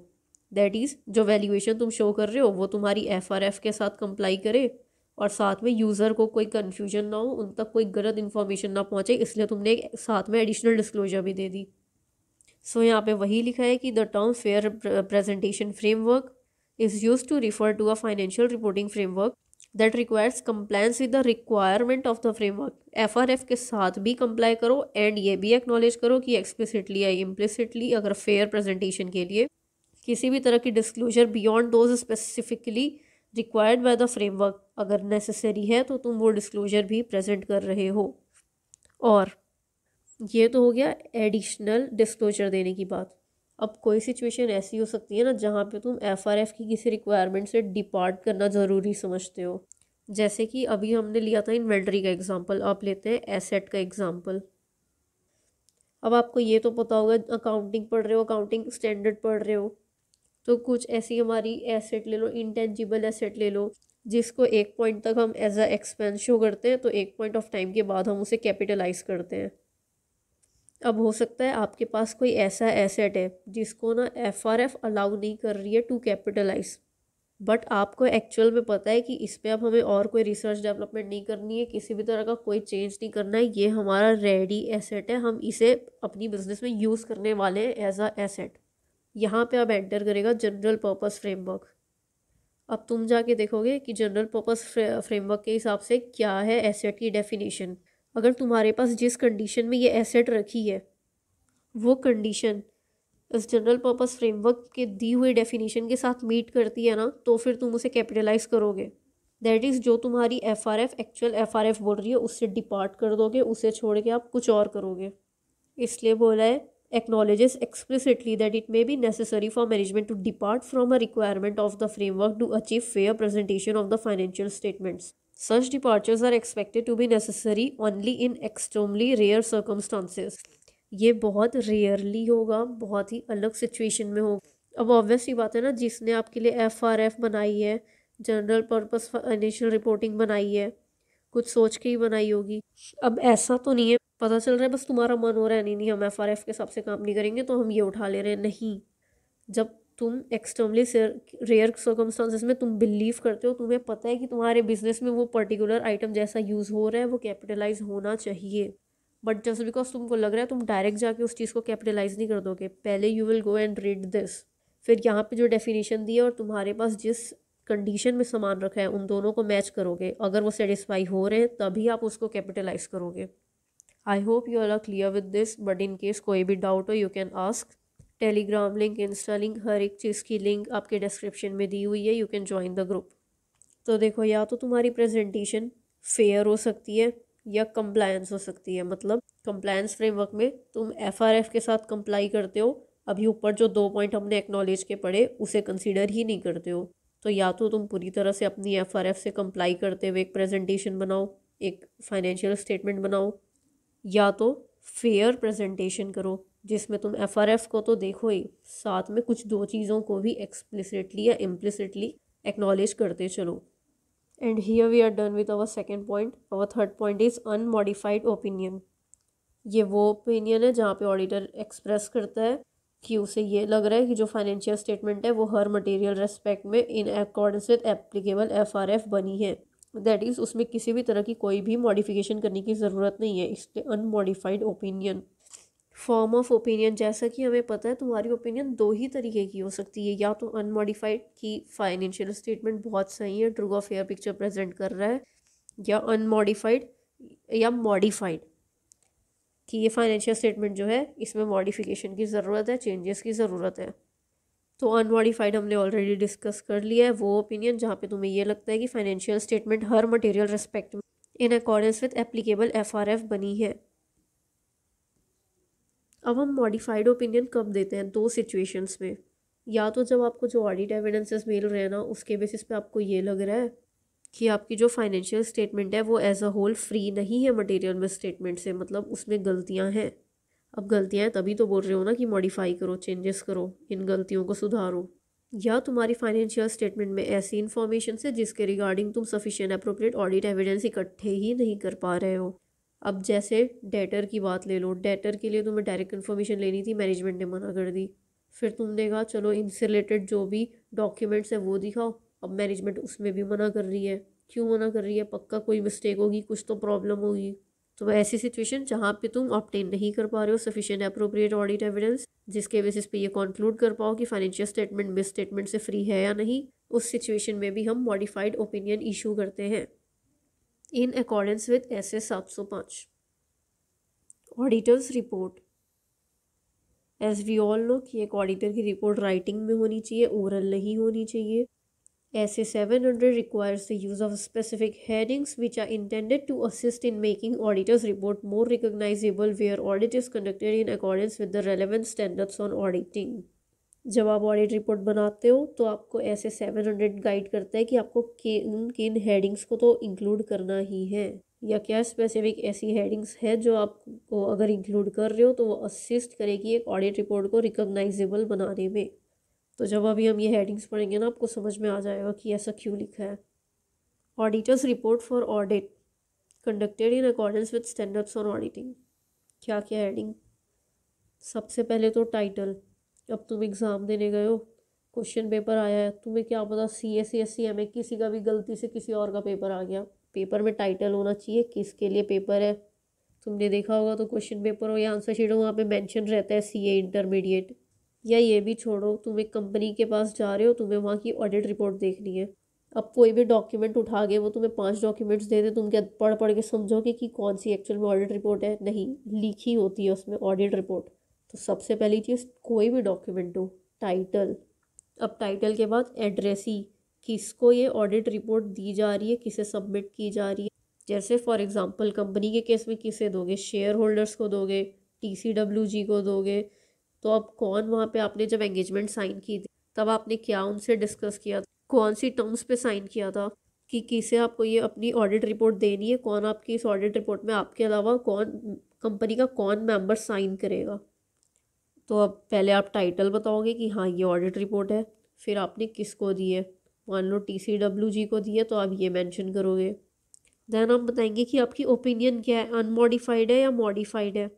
दैट इज़ जो वैल्यूएशन तुम शो कर रहे हो वो तुम्हारी एफ आर एफ के साथ कंप्लाई करे और साथ में यूज़र को कोई कन्फ्यूजन ना हो उन तक कोई गलत इन्फॉर्मेशन ना पहुँचे इसलिए तुमने साथ में एडिशनल डिस्क्लोजर भी दे दी सो यहाँ पे वही लिखा है कि the term fair presentation framework is use to refer to a financial reporting framework that requires compliance with the requirement of the framework F R F के साथ भी कंप्लाई करो एंड ये भी एक्नॉलेज करो कि एक्सप्लिसिटली या इम्प्लिसिटली अगर फेयर प्रेजेंटेशन के लिए किसी भी तरह की disclosure beyond those specifically required by the framework अगर नेसेसरी है तो तुम वो डिस्क्लोजर भी प्रेजेंट कर रहे हो और ये तो हो गया एडिशनल डिस्क्लोजर देने की बात अब कोई सिचुएशन ऐसी हो सकती है ना जहाँ पे तुम एफ आर एफ की किसी रिक्वायरमेंट से डिपार्ट करना ज़रूरी समझते हो जैसे कि अभी हमने लिया था इन्वेंट्री का एग्ज़ाम्पल आप लेते हैं एसेट का एग्ज़ाम्पल अब आपको ये तो पता होगा अकाउंटिंग पढ़ रहे हो अकाउंटिंग स्टैंडर्ड पढ़ रहे हो तो कुछ ऐसी हमारी एसेट ले लो इंटेंजिबल एसेट ले लो जिसको एक पॉइंट तक हम एज अ एक्सपेंस शो करते हैं तो एक पॉइंट ऑफ टाइम के बाद हम उसे कैपिटलाइज करते हैं अब हो सकता है आपके पास कोई ऐसा एसेट है जिसको ना एफ आर एफ अलाउ नहीं कर रही है टू कैपिटलाइज बट आपको एक्चुअल में पता है कि इस पर अब हमें और कोई रिसर्च डेवलपमेंट नहीं करनी है किसी भी तरह का कोई चेंज नहीं करना है ये हमारा रेडी एसेट है हम इसे अपनी बिजनेस में यूज़ करने वाले हैं एज आ एसेट यहाँ पे अब एंटर करेगा जनरल पर्पस फ्रेमवर्क अब तुम जाके देखोगे कि जनरल पर्पस फ्रेमवर्क के हिसाब से क्या है एसेट की डेफिनेशन अगर तुम्हारे पास जिस कंडीशन में ये एसेट रखी है वो कंडीशन इस जनरल पर्पस फ्रेमवर्क के दी हुई डेफिनेशन के साथ मीट करती है ना तो फिर तुम उसे कैपिटलाइज करोगे दैट इज़ जो तुम्हारी F R F actual F R F बोल रही है उससे डिपार्ट कर दोगे उसे छोड़ के आप कुछ और करोगे इसलिए बोला है acknowledges explicitly that it may be necessary for management to depart from a requirement of the framework to achieve fair presentation of the financial statements. Such departures are expected to be necessary only in extremely rare circumstances. ये बहुत रेयरली होगा बहुत ही अलग सिचुएशन में होगा अब ऑब्वियस ही बात है ना जिसने आपके लिए एफ आर एफ बनाई है जनरल पर्पस फाइनेंशियल रिपोर्टिंग बनाई है कुछ सोच के ही बनाई होगी अब ऐसा तो नहीं है पता चल रहा है बस तुम्हारा मन हो रहा है नहीं नहीं हम एफ आर एफ के हिसाब से काम नहीं करेंगे तो हम ये उठा ले रहे हैं नहीं जब तुम एक्सटर्नली रेयर सर्कमस्टांसिस में तुम बिलीव करते हो तुम्हें पता है कि तुम्हारे बिजनेस में वो पर्टिकुलर आइटम जैसा यूज़ हो रहा है वो कैपिटलाइज होना चाहिए बट जस्ट बिकॉज तुमको लग रहा है तुम डायरेक्ट जाके उस चीज़ को कैपिटलाइज नहीं कर दोगे पहले you will go and read this फिर यहाँ पे जो डेफिनेशन दी है और तुम्हारे पास जिस कंडीशन में सामान रखा है उन दोनों को मैच करोगे अगर वो सेटिस्फाई हो रहे हैं तभी आप उसको कैपिटलाइज करोगे I hope you are clear with this but in case कोई भी डाउट हो you can ask Telegram link Insta link हर एक चीज़ की लिंक आपके डिस्क्रिप्शन में दी हुई है you can join the group तो देखो या तो तुम्हारी प्रेजेंटेशन फेयर हो सकती है या कंप्लायंस हो सकती है मतलब कंप्लायंस फ्रेमवर्क में तुम एफ आर एफ के साथ कंप्लाई करते हो अभी ऊपर जो दो पॉइंट हमने एक्नॉलेज के पढ़े उसे कंसिडर ही नहीं करते हो तो या तो तुम पूरी तरह से अपनी एफ आर एफ से कंप्लाई करते हुए एक प्रेजेंटेशन बनाओ एक फाइनेंशियल स्टेटमेंट बनाओ या तो फेयर प्रेजेंटेशन करो जिसमें तुम एफ आर एफ को तो देखो ही साथ में कुछ दो चीज़ों को भी एक्सप्लिसिटली या इम्प्लिसिटली एक्नॉलेज करते चलो and here we are done with our second point our third point is unmodified opinion ये वो ओपिनियन है जहाँ पे ऑडिटर एक्सप्रेस करता है कि उसे ये लग रहा है कि जो फाइनेंशियल स्टेटमेंट है वो हर मटेरियल रेस्पेक्ट में in accordance with applicable F R F बनी है दैट इज़ उसमें किसी भी तरह की कोई भी मॉडिफिकेशन करने की ज़रूरत नहीं है इसलिए unmodified opinion form of opinion जैसा कि हमें पता है तुम्हारी ओपिनियन दो ही तरीके की हो सकती है या तो अनमॉडिफाइड कि फाइनेंशियल स्टेटमेंट बहुत सही है true of air picture present कर रहा है या अनमॉडिफाइड या मॉडिफाइड कि ये फाइनेंशियल स्टेटमेंट जो है इसमें मॉडिफिकेशन की ज़रूरत है चेंजेस की ज़रूरत है तो अनमॉडिफाइड हमने ऑलरेडी डिस्कस कर लिया है वो ओपिनियन जहाँ पे तुम्हें ये लगता है कि फाइनेंशियल स्टेटमेंट हर मटेरियल रिस्पेक्ट में in accordance with applicable F बनी है अब हम मॉडिफाइड ओपिनियन कब देते हैं दो सिचुएशंस में या तो जब आपको जो ऑडिट एविडेंसेस मिल रहे हैं ना उसके बेसिस पे आपको ये लग रहा है कि आपकी जो फाइनेंशियल स्टेटमेंट है वो एज अ होल फ्री नहीं है मटेरियल में स्टेटमेंट से मतलब उसमें गलतियां हैं अब गलतियां हैं तभी तो बोल रहे हो ना कि मॉडिफाई करो चेंजेस करो इन गलतियों को सुधारो या तुम्हारी फाइनेंशियल स्टेटमेंट में ऐसी इन्फॉर्मेशन है जिसके रिगार्डिंग तुम सफिशियंट अप्रोप्रिएट ऑडिट एविडेंस इकट्ठे ही नहीं कर पा रहे हो अब जैसे डेटर की बात ले लो डेटर के लिए तुम्हें डायरेक्ट इन्फॉर्मेशन लेनी थी मैनेजमेंट ने मना कर दी फिर तुमने कहा चलो इनसे रिलेटेड जो भी डॉक्यूमेंट्स हैं वो दिखाओ अब मैनेजमेंट उसमें भी मना कर रही है क्यों मना कर रही है पक्का कोई मिस्टेक होगी कुछ तो प्रॉब्लम होगी तो वह ऐसी सिचुएशन जहाँ पे तुम ऑप्टेन नहीं कर पा रहे हो सफिशेंट अप्रोप्रिएट ऑडिट एविडेंस जिसके बेसिस पे ये कंक्लूड कर पाओ कि फाइनेंशियल स्टेटमेंट मिस स्टेटमेंट से फ्री है या नहीं उस सिचुएशन में भी हम मॉडिफाइड ओपिनियन इशू करते हैं in accordance with S S सात सौ पाँच auditor's report as we all know कि एक ऑडिटर की रिपोर्ट राइटिंग में होनी चाहिए ओरल नहीं होनी चाहिए Essay 700 requires the use of specific headings which are intended to assist in making auditor's report more recognizable where audit is conducted in accordance with the relevant standards on auditing. जब आप ऑडिट रिपोर्ट बनाते हो तो आपको ऐसे सेवन हंड्रेड गाइड करता है कि आपको किन किन हेडिंग्स को तो इंक्लूड करना ही है या क्या स्पेसिफिक ऐसी हेडिंग्स है जो आपको अगर इंक्लूड कर रहे हो तो वो असिस्ट करेगी एक ऑडिट रिपोर्ट को रिकॉग्नाइजेबल बनाने में तो जब अभी हम ये हेडिंग्स पढ़ेंगे ना आपको समझ में आ जाएगा कि ऐसा क्यों लिखा है auditor's report for audit conducted in accordance with standards on auditing क्या क्या हेडिंग सबसे पहले तो टाइटल अब तुम एग्ज़ाम देने गए हो क्वेश्चन पेपर आया है तुम्हें क्या पता C S C S C M A किसी का भी गलती से किसी और का पेपर आ गया पेपर में टाइटल होना चाहिए किसके लिए पेपर है तुमने देखा होगा तो क्वेश्चन पेपर हो या आंसर शीट हो वहाँ पे मेंशन रहता है सी ए इंटरमीडिएट या ये भी छोड़ो तुम एक कंपनी के पास जा रहे हो तुम्हें वहाँ की ऑडिट रिपोर्ट देखनी है अब कोई भी डॉक्यूमेंट उठा के वो तुम्हें पांच डॉक्यूमेंट्स दे दे तुम क्या पढ़ पढ़ के समझोगे कि कौन सी एक्चुअल में ऑडिट रिपोर्ट है नहीं लिखी होती है उसमें ऑडिट रिपोर्ट तो सबसे पहली चीज़ कोई भी डॉक्यूमेंट हो टाइटल अब टाइटल के बाद एड्रेस किस किसको ये ऑडिट रिपोर्ट दी जा रही है किसे सबमिट की जा रही है जैसे फॉर एग्जांपल कंपनी के केस में किसे दोगे शेयर होल्डर्स को दोगे टी को दोगे तो अब कौन वहाँ पे आपने जब एंगेजमेंट साइन की थी तब आपने क्या उनसे डिस्कस किया कौन सी टर्म्स पे साइन किया था कि किसे आपको ये अपनी ऑडिट रिपोर्ट देनी है कौन आपकी इस ऑडिट रिपोर्ट में आपके अलावा कौन कंपनी का कौन मेंबर साइन करेगा तो अब पहले आप टाइटल बताओगे कि हाँ ये ऑडिट रिपोर्ट है फिर आपने किसको दी है मान लो टी सी डब्ल्यू जी को दिए तो आप ये मेंशन करोगे देन आप बताएंगे कि आपकी ओपिनियन क्या है अनमॉडिफाइड है या मॉडिफाइड है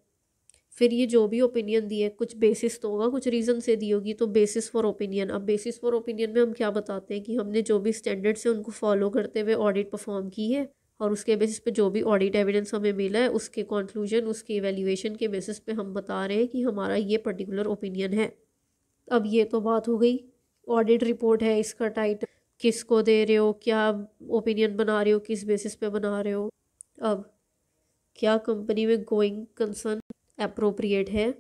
फिर ये जो भी ओपिनियन दिए कुछ बेसिस तो होगा कुछ रीज़न से दी होगी तो बेसिस फॉर ओपिनियन अब बेसिस फॉर ओपिनियन में हम क्या बताते हैं कि हमने जो भी स्टैंडर्ड्स हैं उनको फॉलो करते हुए ऑडिट परफॉर्म की है और उसके बेसिस पे जो भी ऑडिट एविडेंस हमें मिला है उसके कंक्लूजन उसके एवेल्यूशन के बेसिस पे हम बता रहे हैं कि हमारा ये पर्टिकुलर ओपिनियन है अब ये तो बात हो गई ऑडिट रिपोर्ट है इसका टाइटल किसको दे रहे हो क्या ओपिनियन बना रहे हो किस बेसिस पे बना रहे हो अब क्या कंपनी में गोइंग कंसर्न अप्रोप्रिएट है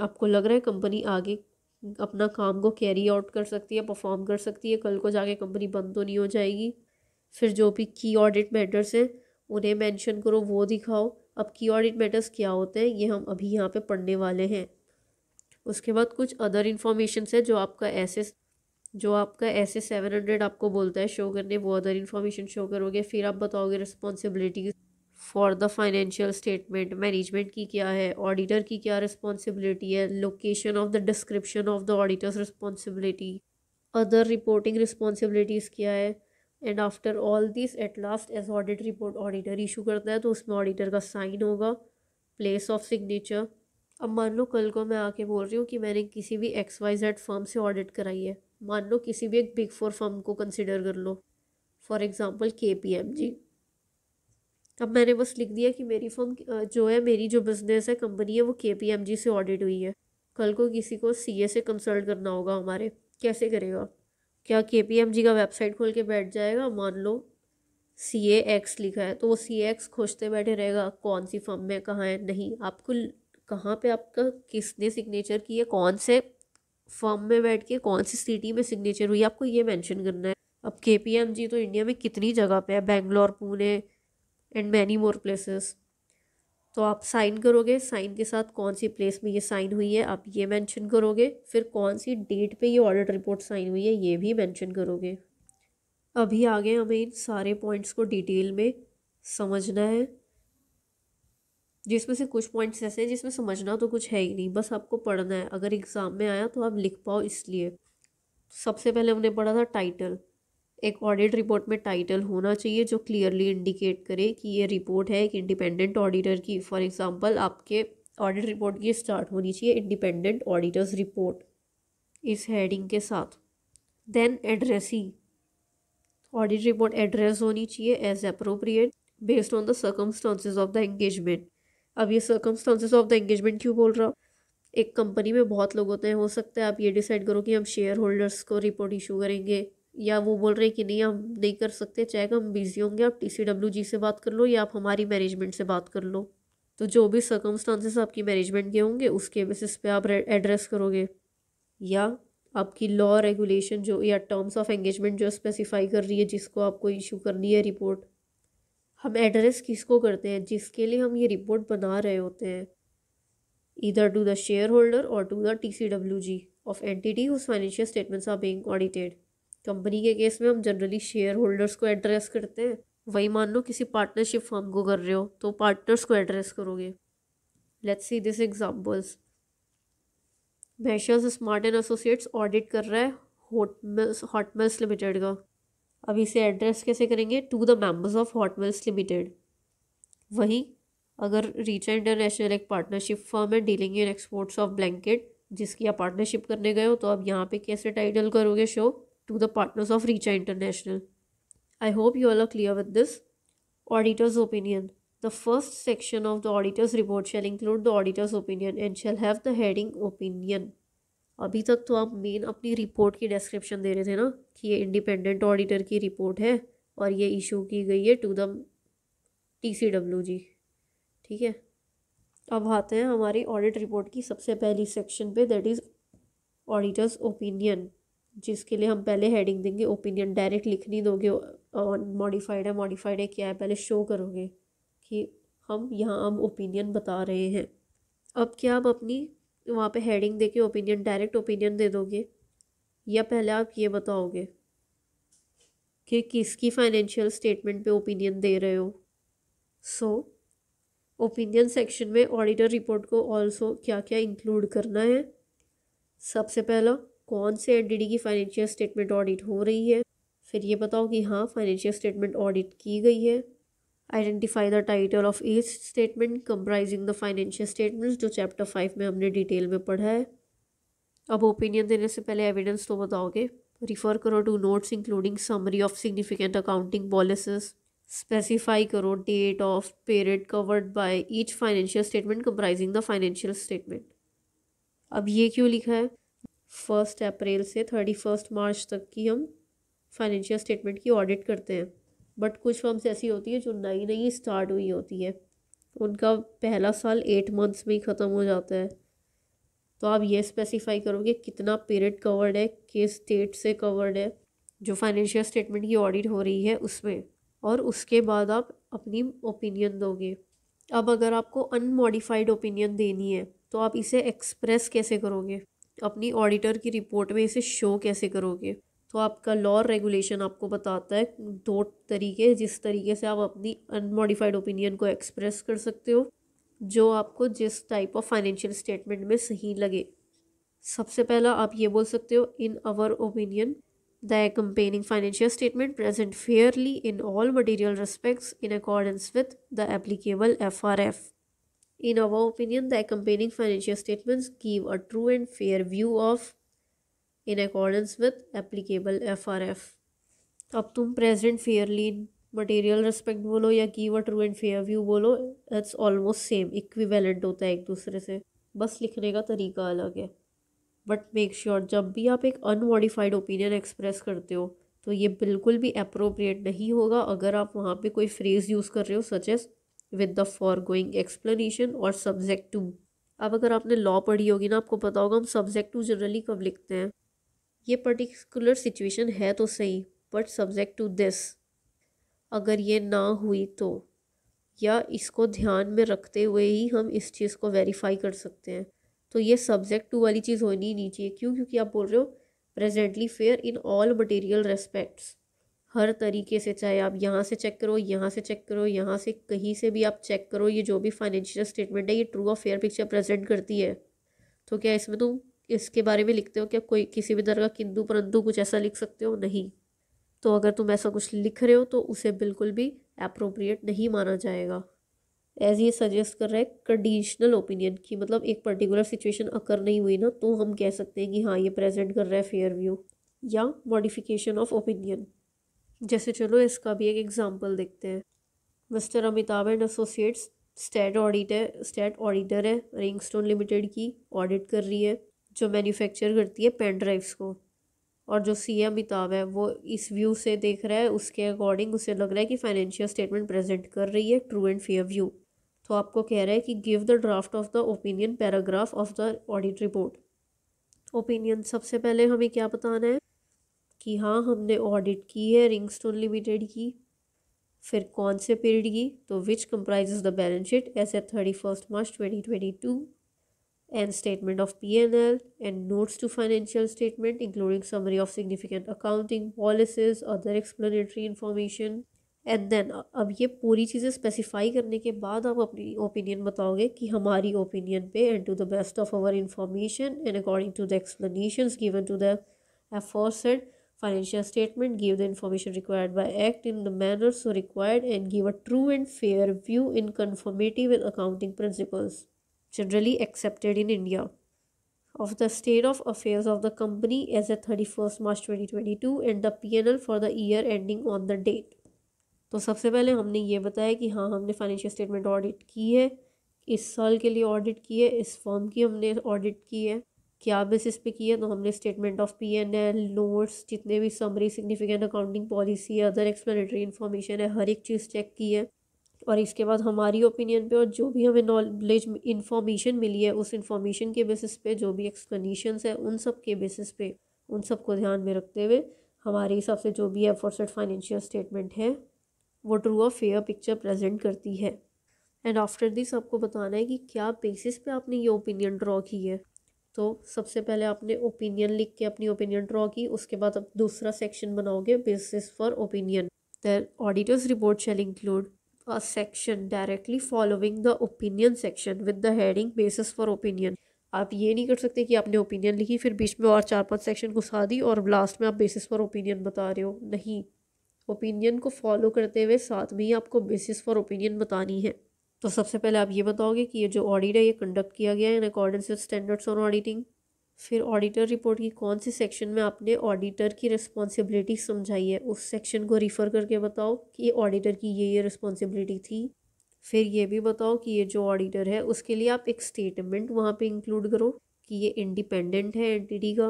आपको लग रहा है कंपनी आगे अपना काम को कैरी आउट कर सकती है परफॉर्म कर सकती है कल को जाके कंपनी बंद तो नहीं हो जाएगी फिर जो भी की ऑडिट मैटर्स हैं उन्हें मेंशन करो वो दिखाओ अब की ऑडिट मैटर्स क्या होते हैं ये हम अभी यहाँ पे पढ़ने वाले हैं उसके बाद कुछ अदर इन्फॉर्मेशन है जो आपका ऐसे जो आपका ऐसे सेवन हंड्रेड आपको बोलता है शो करने वो अदर इन्फॉर्मेशन शो करोगे फिर आप बताओगे responsibility for the financial statement management की क्या है ऑडिटर की क्या रिस्पॉन्सिबिलिटी है location of the description of the auditor's responsibility other reporting responsibilities क्या है and after all this at last as audit report auditor issue करता है तो उसमें ऑडिटर का साइन होगा प्लेस ऑफ सिग्नेचर अब मान लो कल को मैं आके बोल रही हूँ कि मैंने किसी भी एक्स वाई जेड फर्म से ऑडिट कराई है मान लो किसी भी एक बिग फोर फर्म को कंसिडर कर लो for example K P M G अब मैंने बस लिख दिया कि मेरी फर्म जो है मेरी जो बिज़नेस है कंपनी है वो के से ऑडिट हुई है कल को किसी को सी से कंसल्ट करना होगा हमारे कैसे करेगा क्या के का वेबसाइट खोल के बैठ जाएगा मान लो सी एक्स लिखा है तो वो सी एक्स खोजते बैठे रहेगा कौन सी फर्म में कहाँ है नहीं आपको कहाँ पे आपका किसने सिग्नेचर किया कौन से फर्म में बैठ के कौन सी सिटी में सिग्नेचर हुई आपको ये मेंशन करना है अब के तो इंडिया में कितनी जगह पे है Bangalore Pune and many more places तो आप साइन करोगे साइन के साथ कौन सी प्लेस में ये साइन हुई है आप ये मेंशन करोगे फिर कौन सी डेट पे ये ऑडिट रिपोर्ट साइन हुई है ये भी मेंशन करोगे अभी आगे हमें इन सारे पॉइंट्स को डिटेल में समझना है जिसमें से कुछ पॉइंट्स ऐसे हैं जिसमें समझना तो कुछ है ही नहीं बस आपको पढ़ना है अगर एग्ज़ाम में आया तो आप लिख पाओ इसलिए सबसे पहले हमने पढ़ा था टाइटल एक ऑडिट रिपोर्ट में टाइटल होना चाहिए जो क्लियरली इंडिकेट करे कि ये रिपोर्ट है एक इंडिपेंडेंट ऑडिटर की फॉर एग्जांपल आपके ऑडिट रिपोर्ट की स्टार्ट होनी चाहिए इंडिपेंडेंट ऑडिटर्स रिपोर्ट इस हेडिंग के साथ then addressing audit report address होनी चाहिए as appropriate based on the circumstances of the engagement अब ये सर्कमस्टांसिस ऑफ द एंगेजमेंट क्यों बोल रहा हूँ एक कंपनी में बहुत लोग होते हैं हो सकता है आप ये डिसाइड करो कि हम शेयर होल्डर्स को रिपोर्ट इशू करेंगे या वो बोल रहे हैं कि नहीं हम नहीं कर सकते चेक हम बिज़ी होंगे आप टी से बात कर लो या आप हमारी मैनेजमेंट से बात कर लो तो जो भी सर्कमस्टांसेस आपकी मैनेजमेंट के होंगे उसके बेसिस पे आप एड्रेस करोगे या आपकी लॉ रेगुलेशन जो या टर्म्स ऑफ एंगेजमेंट जो स्पेसिफाई कर रही है जिसको आपको इशू करनी है रिपोर्ट हम एड्रेस किसको करते हैं जिसके लिए हम ये रिपोर्ट बना रहे होते हैं इधर to the the shareholder or to the TCWG of टी whose financial statements are being audited company के केस में हम जनरली शेयर होल्डर्स को एड्रेस करते हैं वही मान लो किसी पार्टनरशिप फॉर्म को कर रहे हो तो पार्टनर्स को एड्रेस करोगे लेट्स सी दिस एग्जांपल्स महशल स्मार्ट एंड एसोसिएट्स ऑडिट कर रहा है हॉटमेल्स हॉटमेल्स लिमिटेड का अब इसे एड्रेस कैसे करेंगे to the members of hotmails limited वहीं अगर रीचा इंटरनेशनल एक पार्टनरशिप फॉर्म है dealing in exports of blanket जिसकी आप पार्टनरशिप करने गए हो तो आप यहाँ पे कैसे टाइटल करोगे so to the partners of Richa International. I hope you all are clear with this. Auditor's opinion. The first section of the auditor's report shall include the auditor's opinion and shall have the heading opinion. अभी तक तो आप मेन अपनी रिपोर्ट की डिस्क्रिप्शन दे रहे थे ना कि ये इंडिपेंडेंट ऑडिटर की रिपोर्ट है और ये इशू की गई है to the T C W G ठीक है अब आते हैं हमारी ऑडिट रिपोर्ट की सबसे पहली सेक्शन पे दैट इज़ ऑडिटर्स ओपिनियन जिसके लिए हम पहले हेडिंग देंगे ओपिनियन डायरेक्ट लिख नहीं दोगे ऑन मॉडिफाइड है मॉडिफाइड है क्या है पहले शो करोगे कि हम यहाँ हम ओपिनियन बता रहे हैं अब क्या आप अपनी वहाँ पे हेडिंग दे के ओपिनियन डायरेक्ट ओपिनियन दे दोगे या पहले आप ये बताओगे कि किसकी फाइनेंशियल स्टेटमेंट पे ओपिनियन दे रहे हो सो ओपिनियन सेक्शन में ऑडिटर रिपोर्ट को ऑल्सो क्या क्या इंक्लूड करना है सबसे पहला कौन से एंटिटी की फाइनेंशियल स्टेटमेंट ऑडिट हो रही है फिर ये बताओ कि हाँ फाइनेंशियल स्टेटमेंट ऑडिट की गई है identify the title of each statement comprising the financial statements जो चैप्टर फाइव में हमने डिटेल में पढ़ा है अब ओपिनियन देने से पहले एविडेंस तो बताओगे रिफ़र करो to notes including summary of significant accounting policies specify करो date of period covered by each financial statement comprising the financial statement अब ये क्यों लिखा है फर्स्ट अप्रैल से थर्टी फर्स्ट मार्च तक की हम फाइनेंशियल स्टेटमेंट की ऑडिट करते हैं बट कुछ फर्म्स ऐसी होती है जो नई नई स्टार्ट हुई होती है उनका पहला साल एट मंथ्स में ही ख़त्म हो जाता है तो आप ये स्पेसिफाई करोगे कितना पीरियड कवर्ड है किस डेट से कवर्ड है जो फाइनेंशियल स्टेटमेंट की ऑडिट हो रही है उसमें और उसके बाद आप अपनी ओपिनियन दोगे अब अगर आपको अनमॉडिफाइड ओपिनियन देनी है तो आप इसे एक्सप्रेस कैसे करोगे अपनी ऑडिटर की रिपोर्ट में इसे शो कैसे करोगे तो आपका लॉ रेगुलेशन आपको बताता है दो तरीके जिस तरीके से आप अपनी अनमॉडिफाइड ओपिनियन को एक्सप्रेस कर सकते हो जो आपको जिस टाइप ऑफ फाइनेंशियल स्टेटमेंट में सही लगे सबसे पहला आप ये बोल सकते हो in our opinion the accompanying financial statement present fairly in all material respects in accordance with the applicable F R F In our opinion, the accompanying financial statements give a true and fair view of in accordance with applicable FRF. अब तुम प्रेजेंट फेयरली मटेरियल रिस्पेक्ट बोलो या की व ट्रू एंड फेयर व्यू बोलो इट्स ऑलमोस्ट सेम इक्विवेलेंट होता है एक दूसरे से बस लिखने का तरीका अलग है बट मेक श्योर जब भी आप एक अनमॉडिफाइड ओपिनियन एक्सप्रेस करते हो तो ये बिल्कुल भी अप्रोप्रिएट नहीं होगा अगर आप वहाँ पे कोई फ्रेज़ यूज़ कर रहे हो such as with the foregoing explanation और सब्जेक्ट टू अब अगर आपने लॉ पढ़ी होगी ना आपको पता होगा हम सब्जेक्ट टू जनरली कब लिखते हैं ये पर्टिकुलर सिचुएशन है तो सही बट सब्जेक्ट टू दिस अगर ये ना हुई तो या इसको ध्यान में रखते हुए ही हम इस चीज़ को वेरीफाई कर सकते हैं तो ये सब्जेक्ट टू वाली चीज़ होनी ही नहीं चाहिए क्यों क्योंकि आप बोल रहे हो presently fair in all material respects हर तरीके से चाहे आप यहाँ से चेक करो यहाँ से चेक करो यहाँ से कहीं से भी आप चेक करो ये जो भी फाइनेंशियल स्टेटमेंट है ये ट्रू और फेयर पिक्चर प्रेजेंट करती है तो क्या इसमें तुम इसके बारे में लिखते हो क्या कोई किसी भी तरह का किंदु परंतु कुछ ऐसा लिख सकते हो नहीं तो अगर तुम ऐसा कुछ लिख रहे हो तो उसे बिल्कुल भी अप्रोप्रिएट नहीं माना जाएगा एज ये सजेस्ट कर रहा है कंडीशनल ओपिनियन की मतलब एक पर्टिकुलर सिचुएशन अकर नहीं हुई ना तो हम कह सकते हैं कि हाँ ये प्रेजेंट कर रहा है फेयर व्यू या मॉडिफिकेशन ऑफ ओपिनियन जैसे चलो इसका भी एक एग्ज़ाम्पल देखते हैं mister Amitabh and associates state audit है स्टेट ऑडिटर है रिंगस्टोन लिमिटेड की ऑडिट कर रही है जो मैन्युफैक्चर करती है पेन ड्राइव्स को और जो सी अमिताभ है वो इस व्यू से देख रहा है उसके अकॉर्डिंग उसे लग रहा है कि फाइनेंशियल स्टेटमेंट प्रेजेंट कर रही है ट्रू एंड फेयर व्यू तो आपको कह रहा है कि give the draft of the opinion paragraph of the audit report opinion सबसे पहले हमें क्या बताना है कि हाँ हमने ऑडिट की है रिंगस्टोन तो लिमिटेड की फिर कौन से पीरियड की तो which comprise the balance sheet as at thirty first March twenty twenty two and statement of P N L and notes to financial statement including summary of significant accounting policies other explanatory information and then अब ये पूरी चीज़ें स्पेसिफाई करने के बाद आप अपनी ओपिनियन बताओगे कि हमारी ओपिनियन पे and to the best of our information and according to the explanation given to the aforesaid financial statement give the information required by act in the manner so required and give a true and fair view in conformity with accounting principles generally accepted in india of the state of affairs of the company as at 31st March 2022 and the PNL for the year ending on the date तो सबसे पहले हमने ये बताया कि हाँ हमने फाइनेंशियल स्टेटमेंट ऑडिट की है इस साल के लिए ऑडिट की है इस फॉर्म की हमने ऑडिट की है क्या बेसिस पे किए तो हमने statement of P N L notes जितने भी समरी सिग्निफिकेंट अकाउंटिंग पॉलिसी है अदर एक्सप्लेनेटरी इन्फॉर्मेशन है हर एक चीज़ चेक की है और इसके बाद हमारी ओपिनियन पे और जो भी हमें नॉलेज इन्फॉर्मेशन मिली है उस इन्फॉर्मेशन के बेसिस पे जो भी एक्सप्लेनेशंस है उन सब के बेसिस पे उन सब को ध्यान में रखते हुए हमारे हिसाब से जो भी एफोर्सेड फाइनेंशियल स्टेटमेंट है वो ट्रू और फेयर पिक्चर प्रेजेंट करती है एंड आफ्टर दिस आपको बताना है कि क्या बेसिस पे आपने ये ओपिनियन ड्रॉ की है तो सबसे पहले आपने ओपिनियन लिख के अपनी ओपिनियन ड्रॉ की उसके बाद आप दूसरा सेक्शन बनाओगे बेसिस फॉर ओपिनियन दर auditor's report shall include a section directly following the opinion section with the heading basis for opinion आप ये नहीं कर सकते कि आपने ओपिनियन लिखी फिर बीच में और चार पांच सेक्शन घुसा दी और लास्ट में आप बेसिस फॉर ओपिनियन बता रहे हो नहीं ओपिनियन को फॉलो करते हुए साथ में ही आपको बेसिस फॉर ओपिनियन बतानी है तो सबसे पहले आप ये बताओगे कि ये जो ऑडिट है ये कंडक्ट किया गया है in accordance with standards on auditing फिर ऑडिटर रिपोर्ट की कौन सी सेक्शन में आपने ऑडिटर की रिस्पॉन्सिबिलिटी समझाई है उस सेक्शन को रिफ़र करके बताओ कि ऑडिटर की ये ये रिस्पॉन्सिबिलिटी थी फिर ये भी बताओ कि ये जो ऑडिटर है उसके लिए आप एक स्टेटमेंट वहाँ पे इंक्लूड करो कि ये इंडिपेंडेंट है एंटिटी का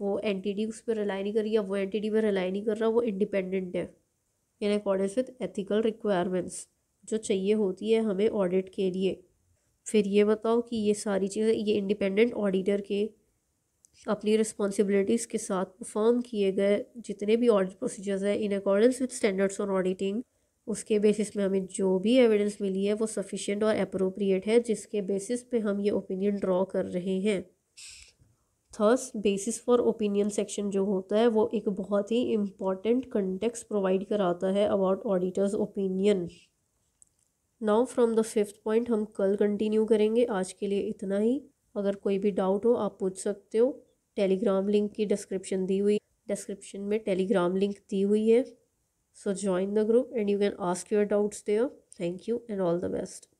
वो एंटिटी उस पर रिलाई नहीं कर रही या वो एंटिटी पर रिलाई नहीं कर रहा वो इंडिपेंडेंट है in accordance with ethical requirements जो चाहिए होती है हमें ऑडिट के लिए फिर ये बताओ कि ये सारी चीज़ें ये इंडिपेंडेंट ऑडिटर के अपनी रिस्पॉन्सिबिलिटीज़ के साथ परफॉर्म किए गए जितने भी ऑडिट प्रोसीजर्स हैं in accordance with standards on auditing उसके बेसिस में हमें जो भी एविडेंस मिली है वो सफिशेंट और अप्रोप्रिएट है जिसके बेसिस पे हम ये ओपिनियन ड्रॉ कर रहे हैं thus basis for opinion section जो होता है वो एक बहुत ही इम्पॉर्टेंट कंटेक्स प्रोवाइड कराता है about auditor's opinion now from the fifth point हम कल कंटिन्यू करेंगे आज के लिए इतना ही अगर कोई भी डाउट हो आप पूछ सकते हो टेलीग्राम लिंक की डिस्क्रिप्शन दी हुई डिस्क्रिप्शन में टेलीग्राम लिंक दी हुई है so join the group and you can ask your doubts there thank you and all the best